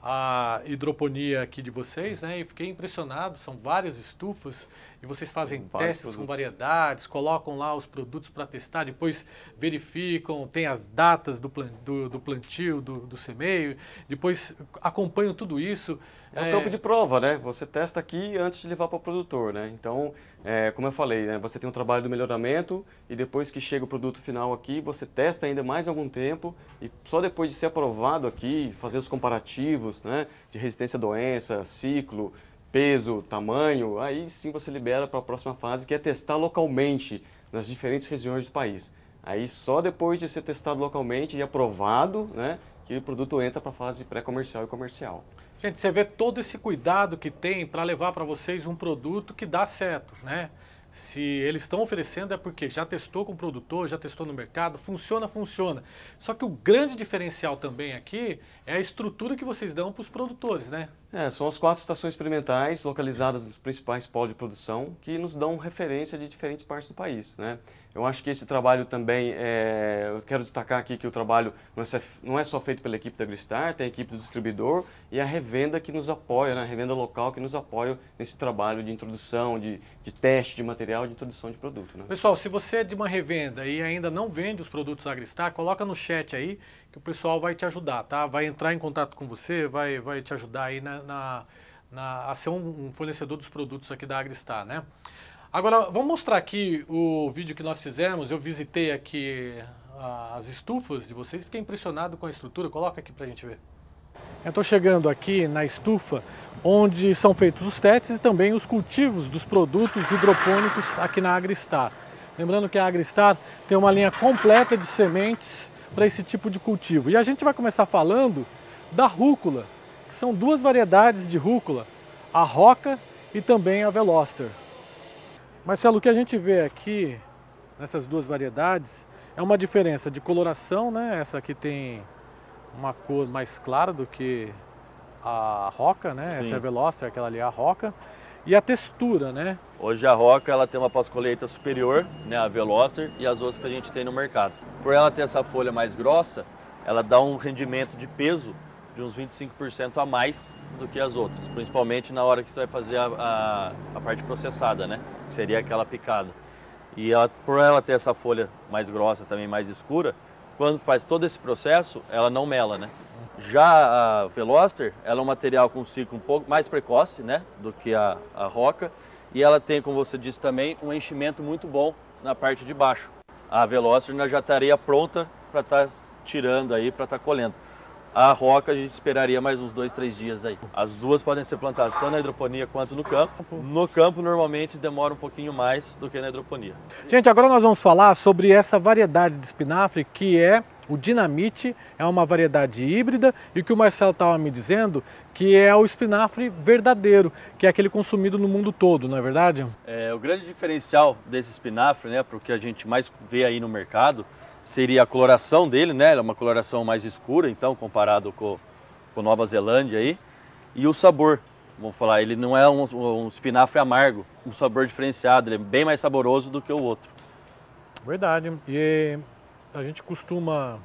a hidroponia aqui de vocês, né? E fiquei impressionado, são várias estufas e vocês fazem testes produtos. com variedades, colocam lá os produtos para testar, depois verificam, tem as datas do, do, do plantio, do, do semeio, depois acompanham tudo isso. É um é... campo de prova, né? Você testa aqui antes de levar para o produtor, né? Então, é, como eu falei, né? você tem um trabalho do melhoramento e depois que chega o produto final aqui, você testa ainda mais algum tempo e só depois de ser aprovado aqui, fazer os comparativos, né? De resistência à doença, ciclo, peso, tamanho, aí sim você libera para a próxima fase, que é testar localmente nas diferentes regiões do país. Aí só depois de ser testado localmente e aprovado, né, que o produto entra para a fase pré-comercial e comercial. Gente, você vê todo esse cuidado que tem para levar para vocês um produto que dá certo, né? Se eles estão oferecendo é porque já testou com o produtor, já testou no mercado, funciona, funciona. Só que o grande diferencial também aqui é a estrutura que vocês dão para os produtores, né? É, são as quatro estações experimentais localizadas nos principais polos de produção que nos dão referência de diferentes partes do país, né? Eu acho que esse trabalho também, é, eu quero destacar aqui que o trabalho não é só é feito pela equipe da Gristar, tem a equipe do distribuidor e a revenda que nos apoia, né? a revenda local que nos apoia nesse trabalho de introdução, de, de teste de material, de introdução de produto. Né? Pessoal, se você é de uma revenda e ainda não vende os produtos da Gristar, coloca no chat aí que o pessoal vai te ajudar, tá? Vai entrar em contato com você, vai, vai te ajudar aí na, na, na a ser um, um fornecedor dos produtos aqui da Agristar, né? Agora, vamos mostrar aqui o vídeo que nós fizemos. Eu visitei aqui as estufas de vocês, fiquei impressionado com a estrutura. Coloca aqui para a gente ver. Eu estou chegando aqui na estufa onde são feitos os testes e também os cultivos dos produtos hidropônicos aqui na AgriStar. Lembrando que a AgriStar tem uma linha completa de sementes para esse tipo de cultivo. E a gente vai começar falando da rúcula, que são duas variedades de rúcula, a roca e também a veloster. Marcelo, o que a gente vê aqui nessas duas variedades é uma diferença de coloração, né? Essa aqui tem uma cor mais clara do que a roca, né? Sim. Essa é a Veloster, aquela ali é a roca. E a textura, né? Hoje a roca ela tem uma pós-colheita superior, né, a Veloster e as outras que a gente tem no mercado. Por ela ter essa folha mais grossa, ela dá um rendimento de peso de uns 25% a mais do que as outras, principalmente na hora que você vai fazer a, a, a parte processada, né? Que seria aquela picada. E ela, por ela ter essa folha mais grossa, também mais escura, quando faz todo esse processo, ela não mela, né? Já a Veloster, ela é um material com ciclo um pouco mais precoce, né? Do que a, a roca. E ela tem, como você disse também, um enchimento muito bom na parte de baixo. A Veloster já estaria pronta para estar tá tirando aí, para estar tá colhendo. A roca a gente esperaria mais uns dois, três dias aí. As duas podem ser plantadas tanto na hidroponia quanto no campo. No campo normalmente demora um pouquinho mais do que na hidroponia. Gente, agora nós vamos falar sobre essa variedade de espinafre que é o dinamite, é uma variedade híbrida e o que o Marcelo estava me dizendo que é o espinafre verdadeiro, que é aquele consumido no mundo todo, não é verdade? É, o grande diferencial desse espinafre, né, para o que a gente mais vê aí no mercado, seria a coloração dele, né? Ele é uma coloração mais escura, então, comparado com, com Nova Zelândia aí. E o sabor, vamos falar, ele não é um, um espinafre amargo, um sabor diferenciado, ele é bem mais saboroso do que o outro. Verdade. E a gente costuma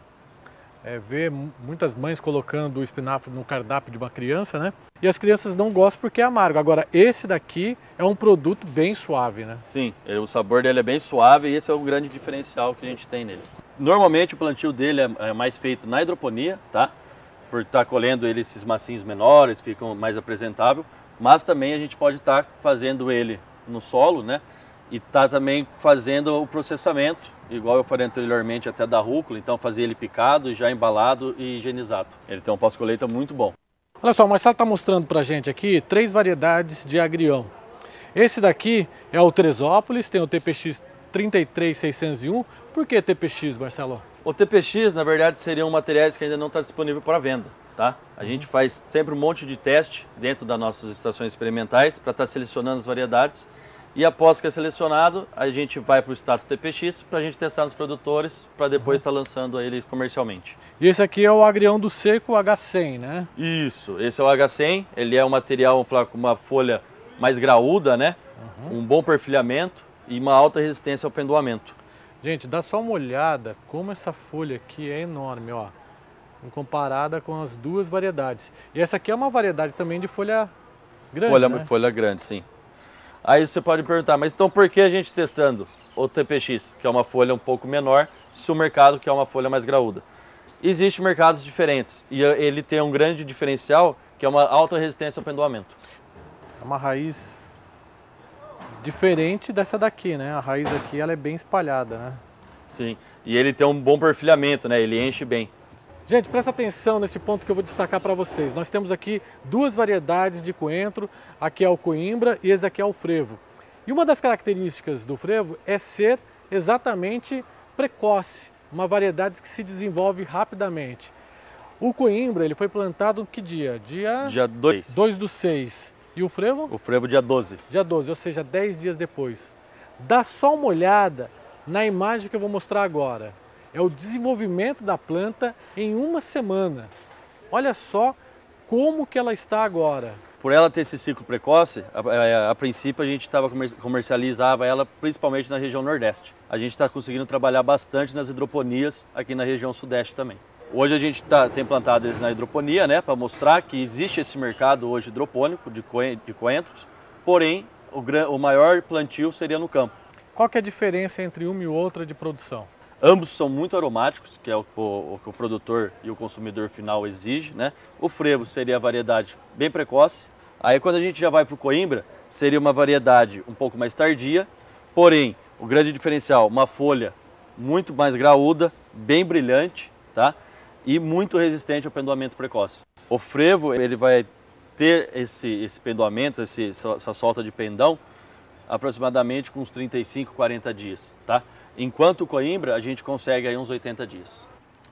é, ver muitas mães colocando o espinafre no cardápio de uma criança, né? E as crianças não gostam porque é amargo. Agora, esse daqui é um produto bem suave, né? Sim, ele, o sabor dele é bem suave e esse é o grande diferencial que a gente tem nele. Normalmente o plantio dele é, é mais feito na hidroponia, tá? Por estar tá colhendo ele esses massinhos menores, ficam mais apresentável. Mas também a gente pode estar tá fazendo ele no solo, né? E tá também fazendo o processamento, igual eu falei anteriormente até da rúcula, então fazer ele picado, já embalado e higienizado. Ele tem um pós-colheita muito bom. Olha só, o Marcelo está mostrando para gente aqui três variedades de agrião. Esse daqui é o Tresópolis, tem o TPX 33601, por que TPX, Marcelo? O TPX, na verdade, seriam materiais que ainda não está disponível para venda. Tá? A uhum. gente faz sempre um monte de teste dentro das nossas estações experimentais para estar tá selecionando as variedades. E após que é selecionado, a gente vai para o status TPX para a gente testar nos produtores para depois estar uhum. tá lançando ele comercialmente. E esse aqui é o agrião do seco H100, né? Isso, esse é o H100. Ele é um material com uma folha mais graúda, né? Uhum. Um bom perfilhamento e uma alta resistência ao pendoamento. Gente, dá só uma olhada como essa folha aqui é enorme, ó. Comparada com as duas variedades. E essa aqui é uma variedade também de folha grande, Folha, né? folha grande, sim. Aí você pode perguntar, mas então por que a gente testando o TPX, que é uma folha um pouco menor, se o mercado que é uma folha mais graúda? Existem mercados diferentes e ele tem um grande diferencial, que é uma alta resistência ao pendoamento. É uma raiz Diferente dessa daqui, né? A raiz aqui ela é bem espalhada, né? Sim, e ele tem um bom perfilhamento, né? Ele enche bem. Gente, presta atenção nesse ponto que eu vou destacar para vocês. Nós temos aqui duas variedades de coentro, aqui é o coimbra e esse aqui é o frevo. E uma das características do frevo é ser exatamente precoce, uma variedade que se desenvolve rapidamente. O coimbra ele foi plantado que dia? Dia 2 dia dois. Dois do 6. E o frevo? O frevo dia 12. Dia 12, ou seja, 10 dias depois. Dá só uma olhada na imagem que eu vou mostrar agora. É o desenvolvimento da planta em uma semana. Olha só como que ela está agora. Por ela ter esse ciclo precoce, a, a, a princípio a gente tava, comercializava ela principalmente na região nordeste. A gente está conseguindo trabalhar bastante nas hidroponias aqui na região sudeste também. Hoje a gente tá, tem plantado eles na hidroponia, né, para mostrar que existe esse mercado hoje hidropônico de, coentros, porém o, o maior plantio seria no campo. Qual que é a diferença entre uma e outra de produção? Ambos são muito aromáticos, que é o, o que o produtor e o consumidor final exige. Né? O frevo seria a variedade bem precoce. Aí quando a gente já vai para o Coimbra, seria uma variedade um pouco mais tardia, porém o grande diferencial, uma folha muito mais graúda, bem brilhante, tá? e muito resistente ao pendoamento precoce. O frevo ele vai ter esse, esse pendoamento, esse, essa solta de pendão, aproximadamente com uns 35, 40 dias, tá? Enquanto o Coimbra a gente consegue aí uns 80 dias.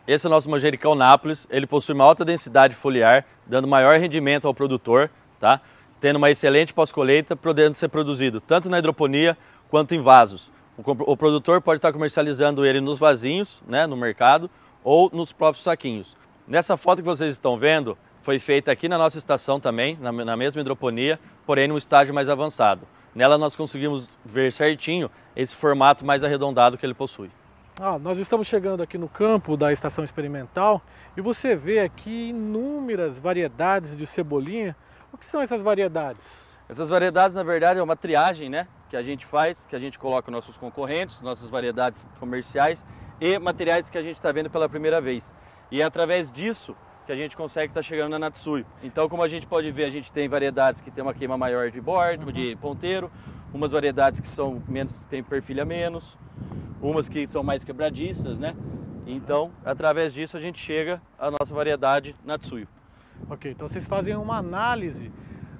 Esse é o nosso manjericão Nápoles, ele possui uma alta densidade foliar, dando maior rendimento ao produtor, tá? Tendo uma excelente pós-colheita, podendo ser produzido tanto na hidroponia quanto em vasos. O, o produtor pode estar comercializando ele nos vasinhos, né, no mercado, ou nos próprios saquinhos. Nessa foto que vocês estão vendo, foi feita aqui na nossa estação também, na, na mesma hidroponia, porém num estágio mais avançado. Nela nós conseguimos ver certinho esse formato mais arredondado que ele possui. Ah, nós estamos chegando aqui no campo da estação experimental e você vê aqui inúmeras variedades de cebolinha. O que são essas variedades? Essas variedades, na verdade, é uma triagem né, que a gente faz, que a gente coloca nossos concorrentes, nossas variedades comerciais e materiais que a gente está vendo pela primeira vez. E é através disso que a gente consegue estar tá chegando na Natsui. Então, como a gente pode ver, a gente tem variedades que tem uma queima maior de bordo, uhum. de ponteiro, umas variedades que são menos, tem perfilha menos, umas que são mais quebradiças, né? Então, através disso a gente chega à nossa variedade Natsuyo. Ok, então vocês fazem uma análise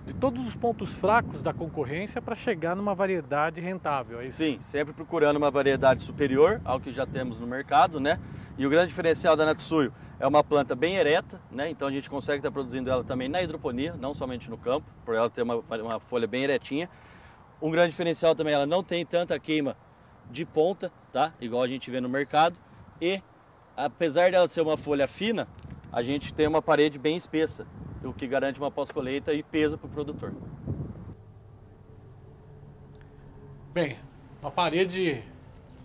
de todos os pontos fracos da concorrência para chegar numa variedade rentável. É Sim, sempre procurando uma variedade superior ao que já temos no mercado, né? E o grande diferencial da Natsuyo é uma planta bem ereta, né? Então a gente consegue estar produzindo ela também na hidroponia, não somente no campo, por ela ter uma, uma folha bem eretinha. Um grande diferencial também, ela não tem tanta queima de ponta, tá? Igual a gente vê no mercado. E apesar dela ser uma folha fina, a gente tem uma parede bem espessa o que garante uma pós-colheita e peso para o produtor. Bem, uma parede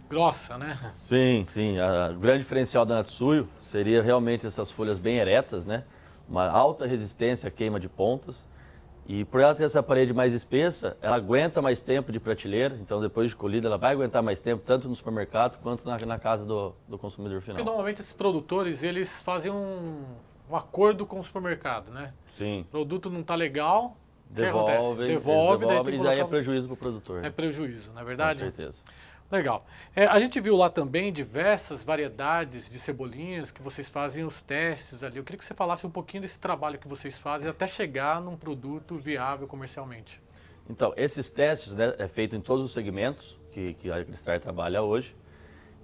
grossa, né? Sim, sim. O grande diferencial da Natsuyo seria realmente essas folhas bem eretas, né? Uma alta resistência à queima de pontas. E por ela ter essa parede mais espessa, ela aguenta mais tempo de prateleira, então depois de colhida ela vai aguentar mais tempo, tanto no supermercado quanto na, na casa do, do consumidor final. Porque normalmente esses produtores, eles fazem um, um acordo com o supermercado, né? Sim. O produto não está legal, devolve, devolve, devolve, daí e daí é prejuízo para o produtor. Né? É prejuízo, não é verdade? Com certeza. Legal. É, a gente viu lá também diversas variedades de cebolinhas que vocês fazem os testes ali. Eu queria que você falasse um pouquinho desse trabalho que vocês fazem até chegar num produto viável comercialmente. Então, esses testes né, é feito em todos os segmentos que, que a Cristal trabalha hoje.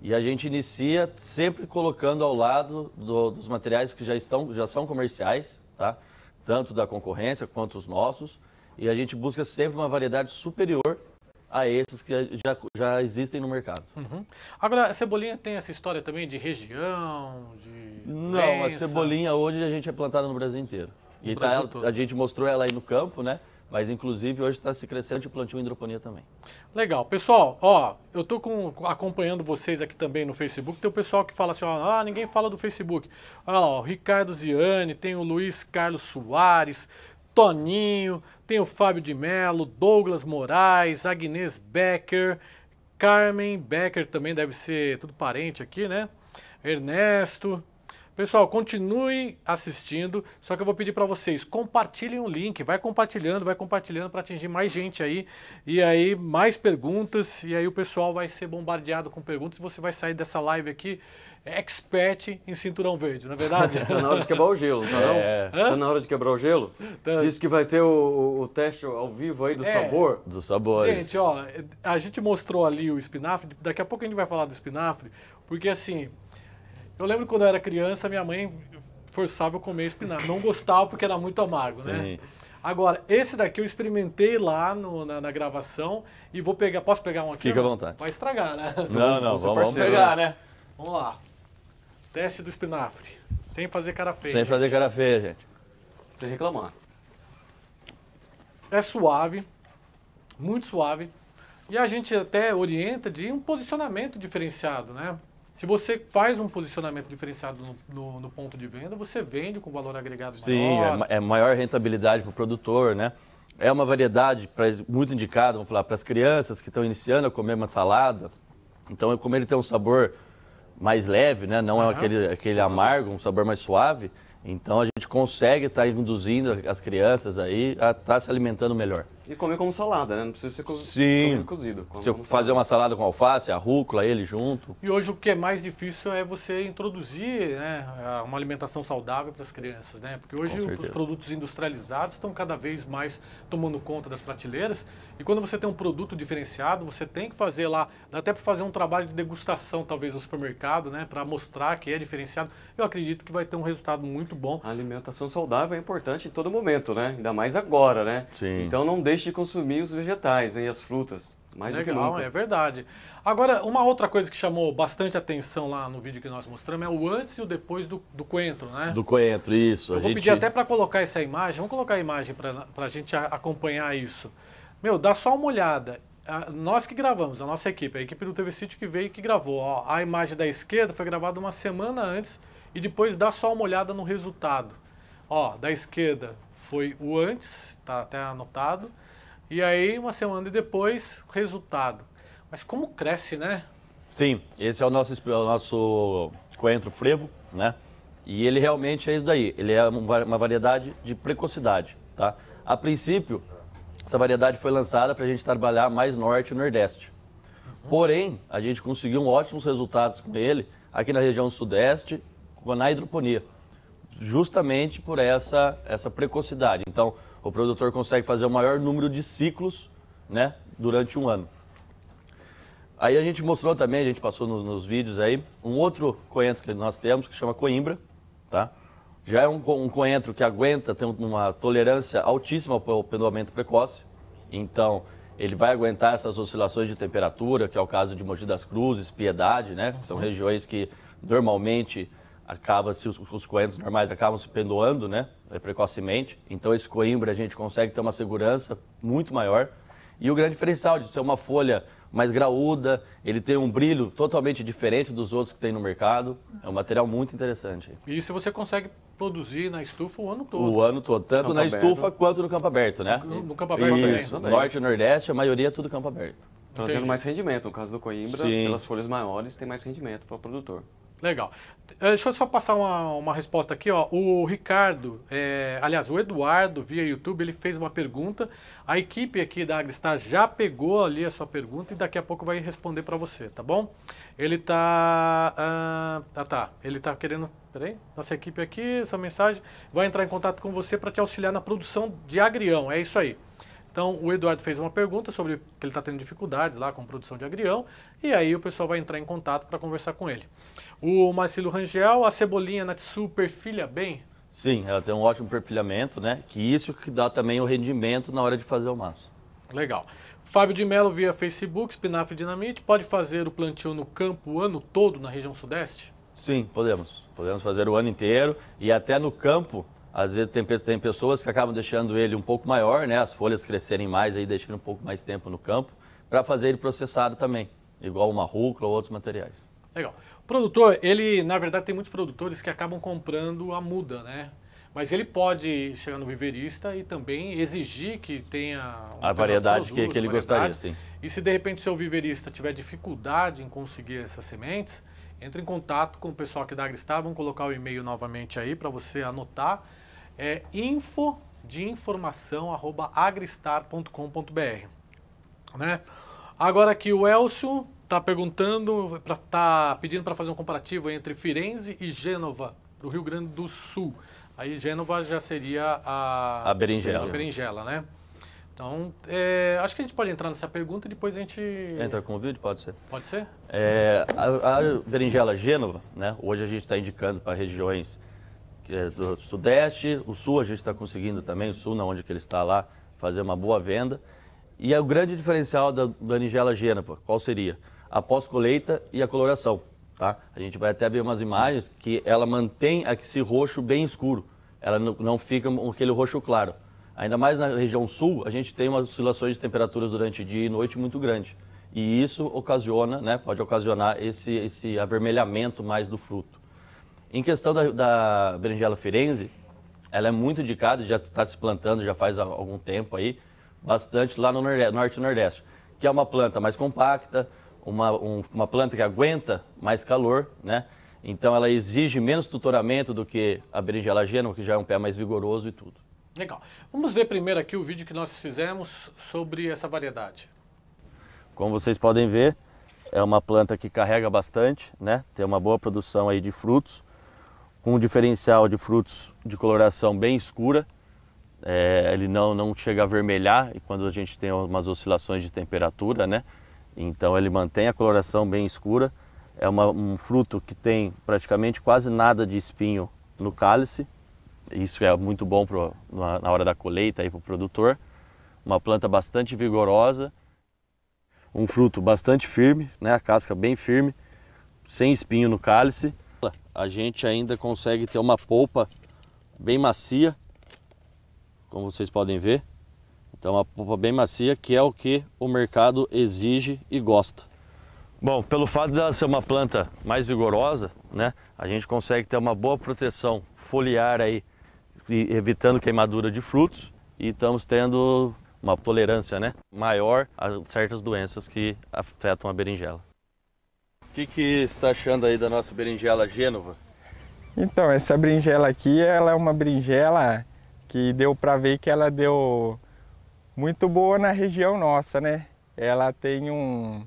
E a gente inicia sempre colocando ao lado do, dos materiais que já estão, já são comerciais, tá? Tanto da concorrência quanto os nossos. E a gente busca sempre uma variedade superior a esses que já, já existem no mercado. Uhum. Agora, a cebolinha tem essa história também de região, de. Não, a cebolinha hoje a gente é plantada no Brasil inteiro. e tá Brasil tá, a gente mostrou ela aí no campo, né? Mas, inclusive, hoje está se crescendo de plantio em hidroponia também. Legal. Pessoal, ó, eu estou acompanhando vocês aqui também no Facebook. Tem o pessoal que fala assim, ó, ah, ninguém fala do Facebook. Olha lá, o Ricardo Ziani, tem o Luiz Carlos Soares, Toninho, tem o Fábio de Mello, Douglas Moraes, Agnes Becker, Carmen Becker também deve ser tudo parente aqui, né? Ernesto, Pessoal, continue assistindo, só que eu vou pedir para vocês, compartilhem o link, vai compartilhando, vai compartilhando para atingir mais gente aí, e aí mais perguntas, e aí o pessoal vai ser bombardeado com perguntas e você vai sair dessa live aqui expert em cinturão verde, não é verdade? tá na hora de quebrar o gelo, tá não? É. Tá na hora de quebrar o gelo? Tá. Diz que vai ter o, o teste ao vivo aí do é. sabor. Do sabor. Gente, ó, a gente mostrou ali o espinafre, daqui a pouco a gente vai falar do espinafre, porque assim, eu lembro quando eu era criança, minha mãe forçava eu comer espinafre. Não gostava porque era muito amargo, né? Sim. né? Agora, esse daqui eu experimentei lá no, na, na, gravação e vou pegar. Posso pegar um aqui? Fica à vontade. Vai estragar, né? Não, não, vamos, vamos pegar, né? Vamos lá. Teste do espinafre. Sem fazer cara feia. Sem gente. fazer cara feia, gente. Sem reclamar. É suave, muito suave. E a gente até orienta de um posicionamento diferenciado, né? Se você faz um posicionamento diferenciado no, no, no, ponto de venda, você vende com valor agregado Sim, é maior. Sim, é, é, maior rentabilidade para o produtor, né? É uma variedade pra, muito indicada, vamos falar, para as crianças que estão iniciando a comer uma salada. Então, como ele tem um sabor mais leve, né? Não é aquele, aquele amargo, um sabor mais suave. Então, a gente consegue estar tá induzindo as crianças aí a estar tá se alimentando melhor. E comer como salada, né? Não precisa ser co Sim. cozido. Se eu fazer uma salada com alface, a rúcula, ele junto. E hoje o que é mais difícil é você introduzir né, uma alimentação saudável para as crianças, né? Porque hoje os produtos industrializados estão cada vez mais tomando conta das prateleiras. E quando você tem um produto diferenciado, você tem que fazer lá, dá até para fazer um trabalho de degustação, talvez, no supermercado, né? Para mostrar que é diferenciado. Eu acredito que vai ter um resultado muito bom. A alimentação saudável é importante em todo momento, né? Ainda mais agora, né? Sim. Então não deixe deixe de consumir os vegetais e as frutas. Mais Legal, do que nunca. é verdade. Agora, uma outra coisa que chamou bastante atenção lá no vídeo que nós mostramos é o antes e o depois do, do coentro, né? Do coentro, isso. Eu vou gente... pedir até para colocar essa imagem, vamos colocar a imagem para a gente acompanhar isso. Meu, dá só uma olhada. Nós que gravamos, a nossa equipe, a equipe do TV City que veio e que gravou. Ó, a imagem da esquerda foi gravada uma semana antes e depois dá só uma olhada no resultado. Ó, da esquerda foi o antes, tá até anotado. E aí, uma semana depois, resultado. Mas como cresce, né? Sim, esse é o nosso, é o nosso coentro frevo, né? E ele realmente é isso daí. Ele é uma variedade de precocidade, tá? A princípio, essa variedade foi lançada para a gente trabalhar mais norte e nordeste. Uhum. Porém, a gente conseguiu ótimos resultados com ele aqui na região sudeste, na hidroponia, justamente por essa, essa precocidade. Então, o produtor consegue fazer o maior número de ciclos né, durante um ano. Aí a gente mostrou também, a gente passou nos vídeos aí, um outro coentro que nós temos, que chama Coimbra, tá? Já é um, um coentro que aguenta, tem uma tolerância altíssima ao pendoamento precoce. Então, ele vai aguentar essas oscilações de temperatura, que é o caso de Mogi das Cruzes, Piedade, né? São regiões que normalmente acaba se os, os coentros normais acabam se pendoando, né, é, precocemente. Então esse coimbra a gente consegue ter uma segurança muito maior. E o grande diferencial de ser uma folha mais graúda, ele tem um brilho totalmente diferente dos outros que tem no mercado. É um material muito interessante. E isso você consegue produzir na estufa o ano todo. O ano todo, tanto campo na aberto. estufa quanto no campo aberto, né? No, no campo aberto isso. também. Norte e Nordeste, a maioria é tudo campo aberto. Trazendo mais rendimento, no caso do Coimbra, Sim. pelas folhas maiores, tem mais rendimento para o produtor. Legal. Eh, deixa eu só passar uma, uma resposta aqui. Ó. O Ricardo, é, aliás, o Eduardo, via YouTube, ele fez uma pergunta. A equipe aqui da AgriStar já pegou ali a sua pergunta e daqui a pouco vai responder para você, tá bom? Ele tá. Ah, tá, tá. Ele tá querendo. Peraí. Nossa equipe aqui, sua mensagem, vai entrar em contato com você para te auxiliar na produção de agrião. É isso aí. Então, o Eduardo fez uma pergunta sobre que ele está tendo dificuldades lá com produção de agrião, e aí o pessoal vai entrar em contato para conversar com ele. O Marcelo Rangel, a cebolinha Natsu perfilha bem? Sim, ela tem um ótimo perfilhamento, né? Que isso que dá também o rendimento na hora de fazer o maço. Legal. Fábio de Mello via Facebook, Espinafre Dinamite, pode fazer o plantio no campo o ano todo na região sudeste? Sim, podemos. Podemos fazer o ano inteiro e até no campo às vezes tem, tem pessoas que acabam deixando ele um pouco maior, né? As folhas crescerem mais, aí deixando um pouco mais tempo no campo, para fazer ele processado também, igual uma rúcula ou outros materiais. Legal. O produtor, ele, na verdade, tem muitos produtores que acabam comprando a muda, né? Mas ele pode chegar no viverista e também exigir que tenha... Um a variedade produto, que, que ele variedade. gostaria, sim. E se, de repente, o seu viverista tiver dificuldade em conseguir essas sementes, entre em contato com o pessoal aqui da AgriStar, vamos colocar o e-mail novamente aí para você anotar é info de informação arroba agristar.com.br. Né? Agora aqui o Elcio está perguntando, está pedindo para fazer um comparativo entre Firenze e Gênova, do Rio Grande do Sul. Aí Gênova já seria a, a berinjela. A berinjela, né? Então, é, acho que a gente pode entrar nessa pergunta e depois a gente... Entra com o vídeo, pode ser. Pode ser? É, a, a berinjela Gênova, né? hoje a gente está indicando para regiões é, do Sudeste, o Sul a gente está conseguindo também, o Sul, na onde que ele está lá, fazer uma boa venda. E é o grande diferencial da, da Nigela Gênova, qual seria? A pós-colheita e a coloração. Tá? A gente vai até ver umas imagens que ela mantém esse roxo bem escuro. Ela não, fica com aquele roxo claro. Ainda mais na região sul, a gente tem umas oscilações de temperaturas durante dia e noite muito grande. E isso ocasiona, né, pode ocasionar esse, esse avermelhamento mais do fruto. Em questão da, da berinjela firenze, ela é muito indicada, já está se plantando já faz algum tempo aí, bastante lá no norte e nordeste, que é uma planta mais compacta, uma, um, uma planta que aguenta mais calor, né? Então ela exige menos tutoramento do que a berinjela gênua, que já é um pé mais vigoroso e tudo. Legal. Vamos ver primeiro aqui o vídeo que nós fizemos sobre essa variedade. Como vocês podem ver, é uma planta que carrega bastante, né? Tem uma boa produção aí de frutos com um diferencial de frutos de coloração bem escura. É, ele não, não chega a vermelhar e quando a gente tem umas oscilações de temperatura, né? Então ele mantém a coloração bem escura. É uma, um fruto que tem praticamente quase nada de espinho no cálice. Isso é muito bom pro, na hora da colheita para o produtor. Uma planta bastante vigorosa um fruto bastante firme, né? a casca bem firme, sem espinho no cálice a gente ainda consegue ter uma polpa bem macia, como vocês podem ver. Então uma polpa bem macia que é o que o mercado exige e gosta. Bom, pelo fato dela ser uma planta mais vigorosa, né, a gente consegue ter uma boa proteção foliar aí, evitando queimadura de frutos e estamos tendo uma tolerância né, maior a certas doenças que afetam a berinjela que, que está achando aí da nossa berinjela Gênova? Então, essa berinjela aqui, ela é uma berinjela que deu para ver que ela deu muito boa na região nossa, né? Ela tem um,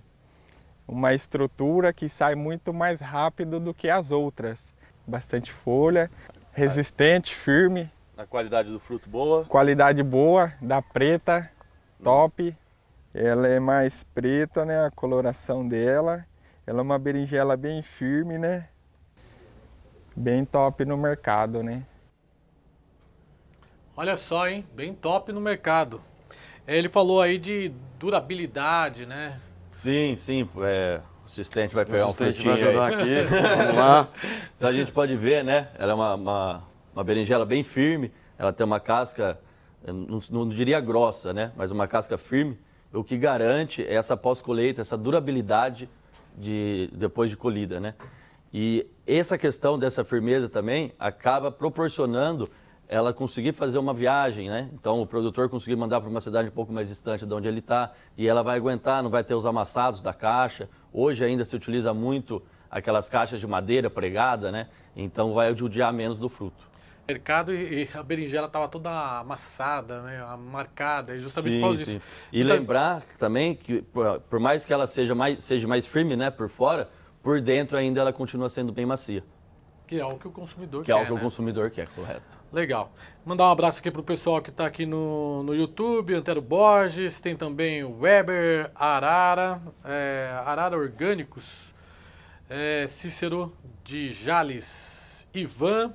uma estrutura que sai muito mais rápido do que as outras. Bastante folha, resistente, firme. A qualidade do fruto boa? Qualidade boa, da preta, top. Ela é mais preta, né? A coloração dela. Ela é uma berinjela bem firme, né? Bem top no mercado, né? Olha só, hein? Bem top no mercado. É, ele falou aí de durabilidade, né? Sim, sim. É, o assistente vai pegar o assistente um vai ajudar aqui. Vamos lá. Então a gente pode ver, né? Ela é uma, uma, uma berinjela bem firme. Ela tem uma casca, não, não diria grossa, né? Mas uma casca firme. O que garante essa pós-colheita, essa durabilidade de, depois de colhida, né? E essa questão dessa firmeza também acaba proporcionando ela conseguir fazer uma viagem, né? Então o produtor conseguir mandar para uma cidade um pouco mais distante de onde ele está e ela vai aguentar, não vai ter os amassados da caixa. Hoje ainda se utiliza muito aquelas caixas de madeira pregada, né? Então vai judiar menos do fruto mercado e, a berinjela estava toda amassada, né, marcada, justamente sim, por causa sim. disso. E então, lembrar também que, por, mais que ela seja mais, seja mais firme né, por fora, por dentro ainda ela continua sendo bem macia. Que é o que o consumidor que é quer. Que é o que né? o consumidor quer, correto. Legal. Mandar um abraço aqui para o pessoal que está aqui no, no YouTube, Antero Borges, tem também o Weber, Arara, é, Arara Orgânicos, é, Cícero de Jales, Ivan,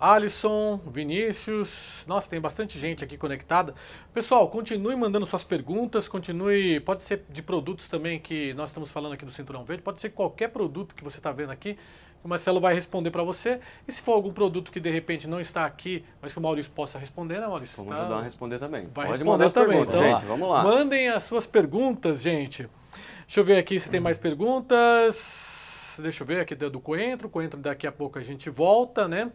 Alisson, Vinícius, nossa, tem bastante gente aqui conectada. Pessoal, continue mandando suas perguntas, continue, pode ser de produtos também que nós estamos falando aqui do Cinturão Verde, pode ser qualquer produto que você está vendo aqui, o Marcelo vai responder para você. E se for algum produto que de repente não está aqui, mas que o Maurício possa responder, né, Maurício? Vamos tá... ajudar a responder também. Vai pode responder mandar também, então, gente, vamos lá. Mandem as suas perguntas, gente. Deixa eu ver aqui se tem mais perguntas. Deixa eu ver aqui do coentro, coentro daqui a pouco a gente volta, né?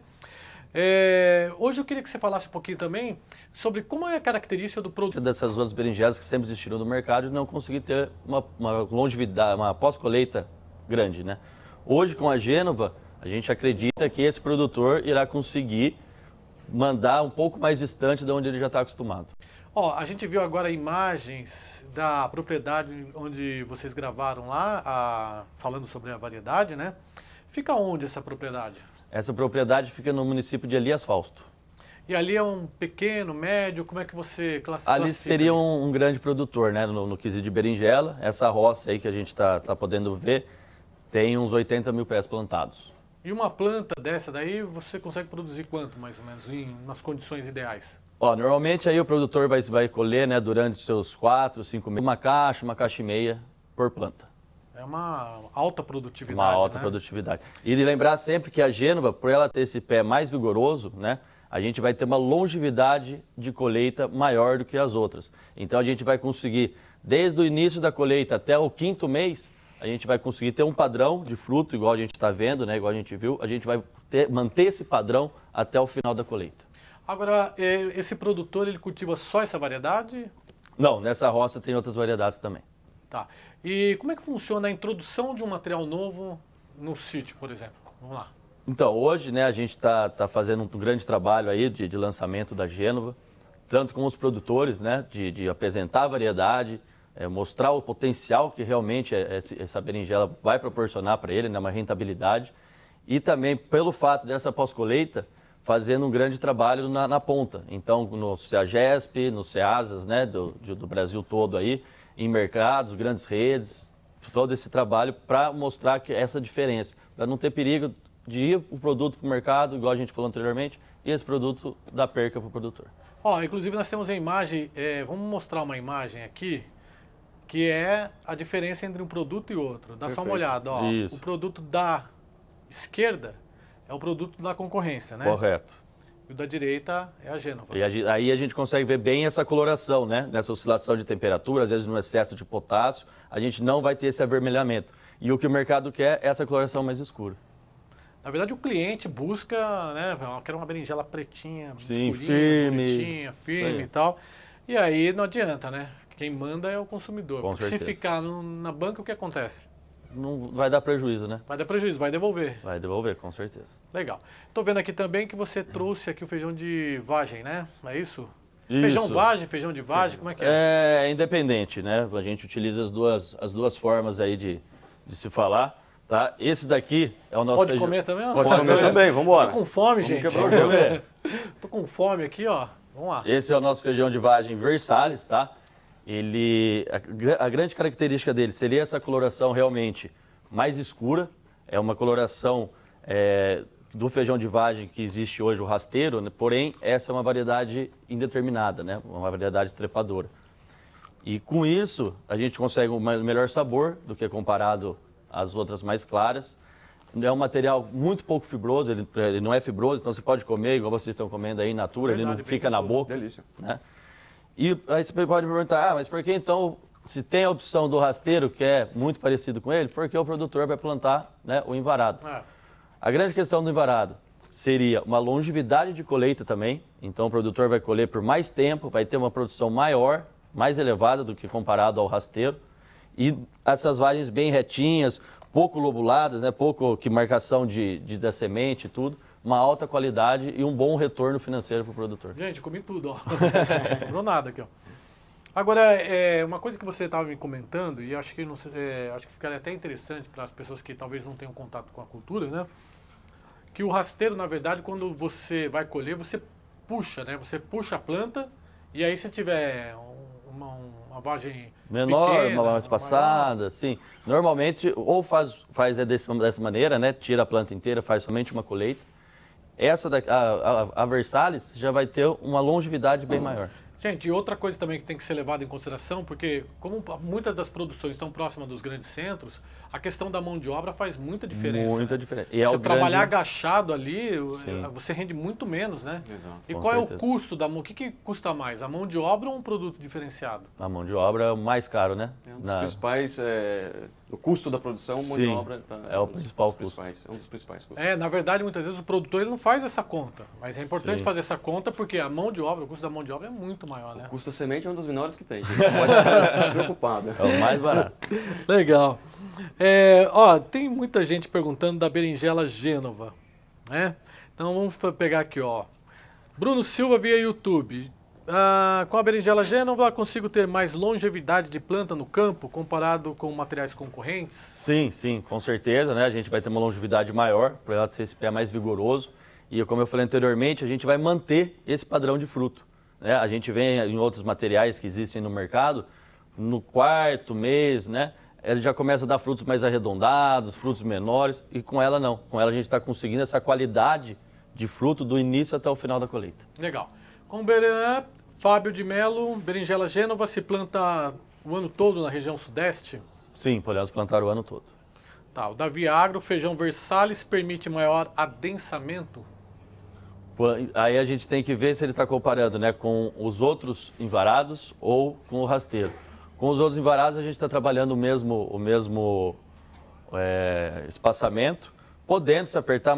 É, hoje eu queria que você falasse um pouquinho também sobre como é a característica do produto. Dessas zonas berinjelas que sempre existiram no mercado não consegui ter uma, uma longevidade, uma pós-colheita grande. Né? Hoje, com a Gênova, a gente acredita que esse produtor irá conseguir mandar um pouco mais distante de onde ele já está acostumado. Ó, a gente viu agora imagens da propriedade onde vocês gravaram lá, a, falando sobre a variedade, né? Fica onde essa propriedade? Essa propriedade fica no município de Elias Fausto. E ali é um pequeno, médio, como é que você classifica? Ali seria um, um grande produtor, né, no, no quesito de berinjela. Essa roça aí que a gente está tá podendo ver tem uns 80 mil pés plantados. E uma planta dessa daí, você consegue produzir quanto, mais ou menos, em condições ideais? Ó, normalmente aí o produtor vai, vai colher, né, durante seus 4, 5 meses, uma caixa, uma caixa e meia por planta. É uma alta produtividade. Uma alta né? produtividade. E de lembrar sempre que a Gênova, por ela ter esse pé mais vigoroso, né? A gente vai ter uma longevidade de colheita maior do que as outras. Então a gente vai conseguir, desde o início da colheita até o quinto mês, a gente vai conseguir ter um padrão de fruto, igual a gente está vendo, né? Igual a gente viu, a gente vai ter, manter esse padrão até o final da colheita. Agora, eh, esse produtor ele cultiva só essa variedade? Não, nessa roça tem outras variedades também. Tá. E como é que funciona a introdução de um material novo no sítio, por exemplo? Vamos lá. Então, hoje né, a gente está tá fazendo um grande trabalho aí de, de lançamento da Gênova, tanto com os produtores, né, de, de apresentar a variedade, é, mostrar o potencial que realmente é, é, essa berinjela vai proporcionar para ele, né, uma rentabilidade, e também pelo fato dessa pós-colheita, fazendo um grande trabalho na, na ponta. Então, no CEAGESP, no CEASAS, né, do, do Brasil todo aí, em mercados, grandes redes, todo esse trabalho para mostrar que essa diferença, para não ter perigo de ir o produto para o mercado, igual a gente falou anteriormente, e esse produto dá perca para o produtor. Ó, inclusive nós temos a imagem, é, vamos mostrar uma imagem aqui, que é a diferença entre um produto e outro. Dá Perfeito. só uma olhada, ó. Isso. O produto da esquerda é o produto da concorrência, né? Correto. E o da direita é a Gênova. E aí a gente consegue ver bem essa coloração, né? Nessa oscilação de temperatura, às vezes no excesso de potássio, a gente não vai ter esse avermelhamento. E o que o mercado quer é essa coloração mais escura. Na verdade, o cliente busca, né? Quer uma berinjela pretinha, Sim, firme. pretinha, firme e tal. E aí não adianta, né? Quem manda é o consumidor. Se ficar na banca, o que acontece? não vai dar prejuízo, né? Vai dar prejuízo, vai devolver. Vai devolver, com certeza. Legal. Estou vendo aqui também que você trouxe aqui o feijão de vagem, né? É isso? isso. Feijão vagem, feijão de vagem, como é que é? é? É independente, né? A gente utiliza as duas, as duas formas aí de, de se falar. Tá? Esse daqui é o nosso Pode feijão. comer também? Pode, Pode comer também, vamos embora. Tô com fome, vamos gente. Estou Tô com fome aqui, ó. Vamos lá. Esse é o nosso feijão de vagem Versalhes, tá? ele a, a, grande característica dele seria essa coloração realmente mais escura, é uma coloração é, do feijão de vagem que existe hoje, o rasteiro, né? porém essa é uma variedade indeterminada, né? uma variedade trepadora. E com isso, a gente consegue um melhor sabor do que comparado às outras mais claras. É um material muito pouco fibroso, ele, ele não é fibroso, então você pode comer, igual vocês estão comendo aí, natura, Verdade, ele não fica na boca. Delícia. Né? E aí você pode perguntar, ah, mas por que então, se tem a opção do rasteiro, que é muito parecido com ele, por que o produtor vai plantar né, o invarado Ah. É. A grande questão do invarado seria uma longevidade de colheita também, então o produtor vai colher por mais tempo, vai ter uma produção maior, mais elevada do que comparado ao rasteiro, e essas vagens bem retinhas, pouco lobuladas, né, pouco que marcação de, de da semente e tudo, uma alta qualidade e um bom retorno financeiro para o produtor. Gente, comi tudo, ó. Sobrou nada aqui, ó. Agora, é, uma coisa que você estava me comentando, e acho que, não, é, acho que ficaria até interessante para as pessoas que talvez não tenham contato com a cultura, né? Que o rasteiro, na verdade, quando você vai colher, você puxa, né? Você puxa a planta e aí se tiver uma, uma vagem menor, pequena, uma mais passada, maior... sim. Normalmente, ou faz, faz dessa, dessa maneira, né? Tira a planta inteira, faz somente uma colheita essa da, a, a, a Versalhes já vai ter uma longevidade bem maior. Gente, e outra coisa também que tem que ser levada em consideração, porque como muitas das produções estão próximas dos grandes centros, a questão da mão de obra faz muita diferença. Muita né? diferença. E é trabalhar grande... agachado ali, Sim. Eh, você rende muito menos, né? Exato. E Com qual certeza. é o custo da mão? O que, que custa mais? A mão de obra ou um produto diferenciado? A mão de obra é o mais caro, né? É um dos Na... principais é o custo da produção, mão de obra. Tá, é o um principal dos, custo. É um dos principais custos. É, na verdade, muitas vezes o produtor ele não faz essa conta. Mas é importante Sim. fazer essa conta porque a mão de obra, o custo da mão de obra é muito maior, né? O custo da semente é um dos menores que tem. Gente. Pode ficar preocupado. É o mais barato. Legal. É, ó, tem muita gente perguntando da berinjela Gênova, né? Então vamos pegar aqui, ó. Bruno Silva via YouTube. Ah, com a berinjela Gênova, consigo ter mais longevidade de planta no campo comparado com materiais concorrentes? Sim, sim, com certeza, né? A gente vai ter uma longevidade maior, para ela ser esse pé mais vigoroso. E como eu falei anteriormente, a gente vai manter esse padrão de fruto. Né? A gente vem em outros materiais que existem no mercado, no quarto mês, né? Ele já começa a dar frutos mais arredondados, frutos menores, e com ela não. Com ela a gente está conseguindo essa qualidade de fruto do início até o final da colheita. Legal. Com Berenã, Fábio de Melo, berinjela Gênova se planta o ano todo na região sudeste? Sim, podemos plantar o ano todo. Tá, o Davi Agro, feijão Versalhes permite maior adensamento? Aí a gente tem que ver se ele está comparando né, com os outros invarados ou com o rasteiro. Com os outros invarados a gente está trabalhando o mesmo, o mesmo é, espaçamento, podendo se apertar,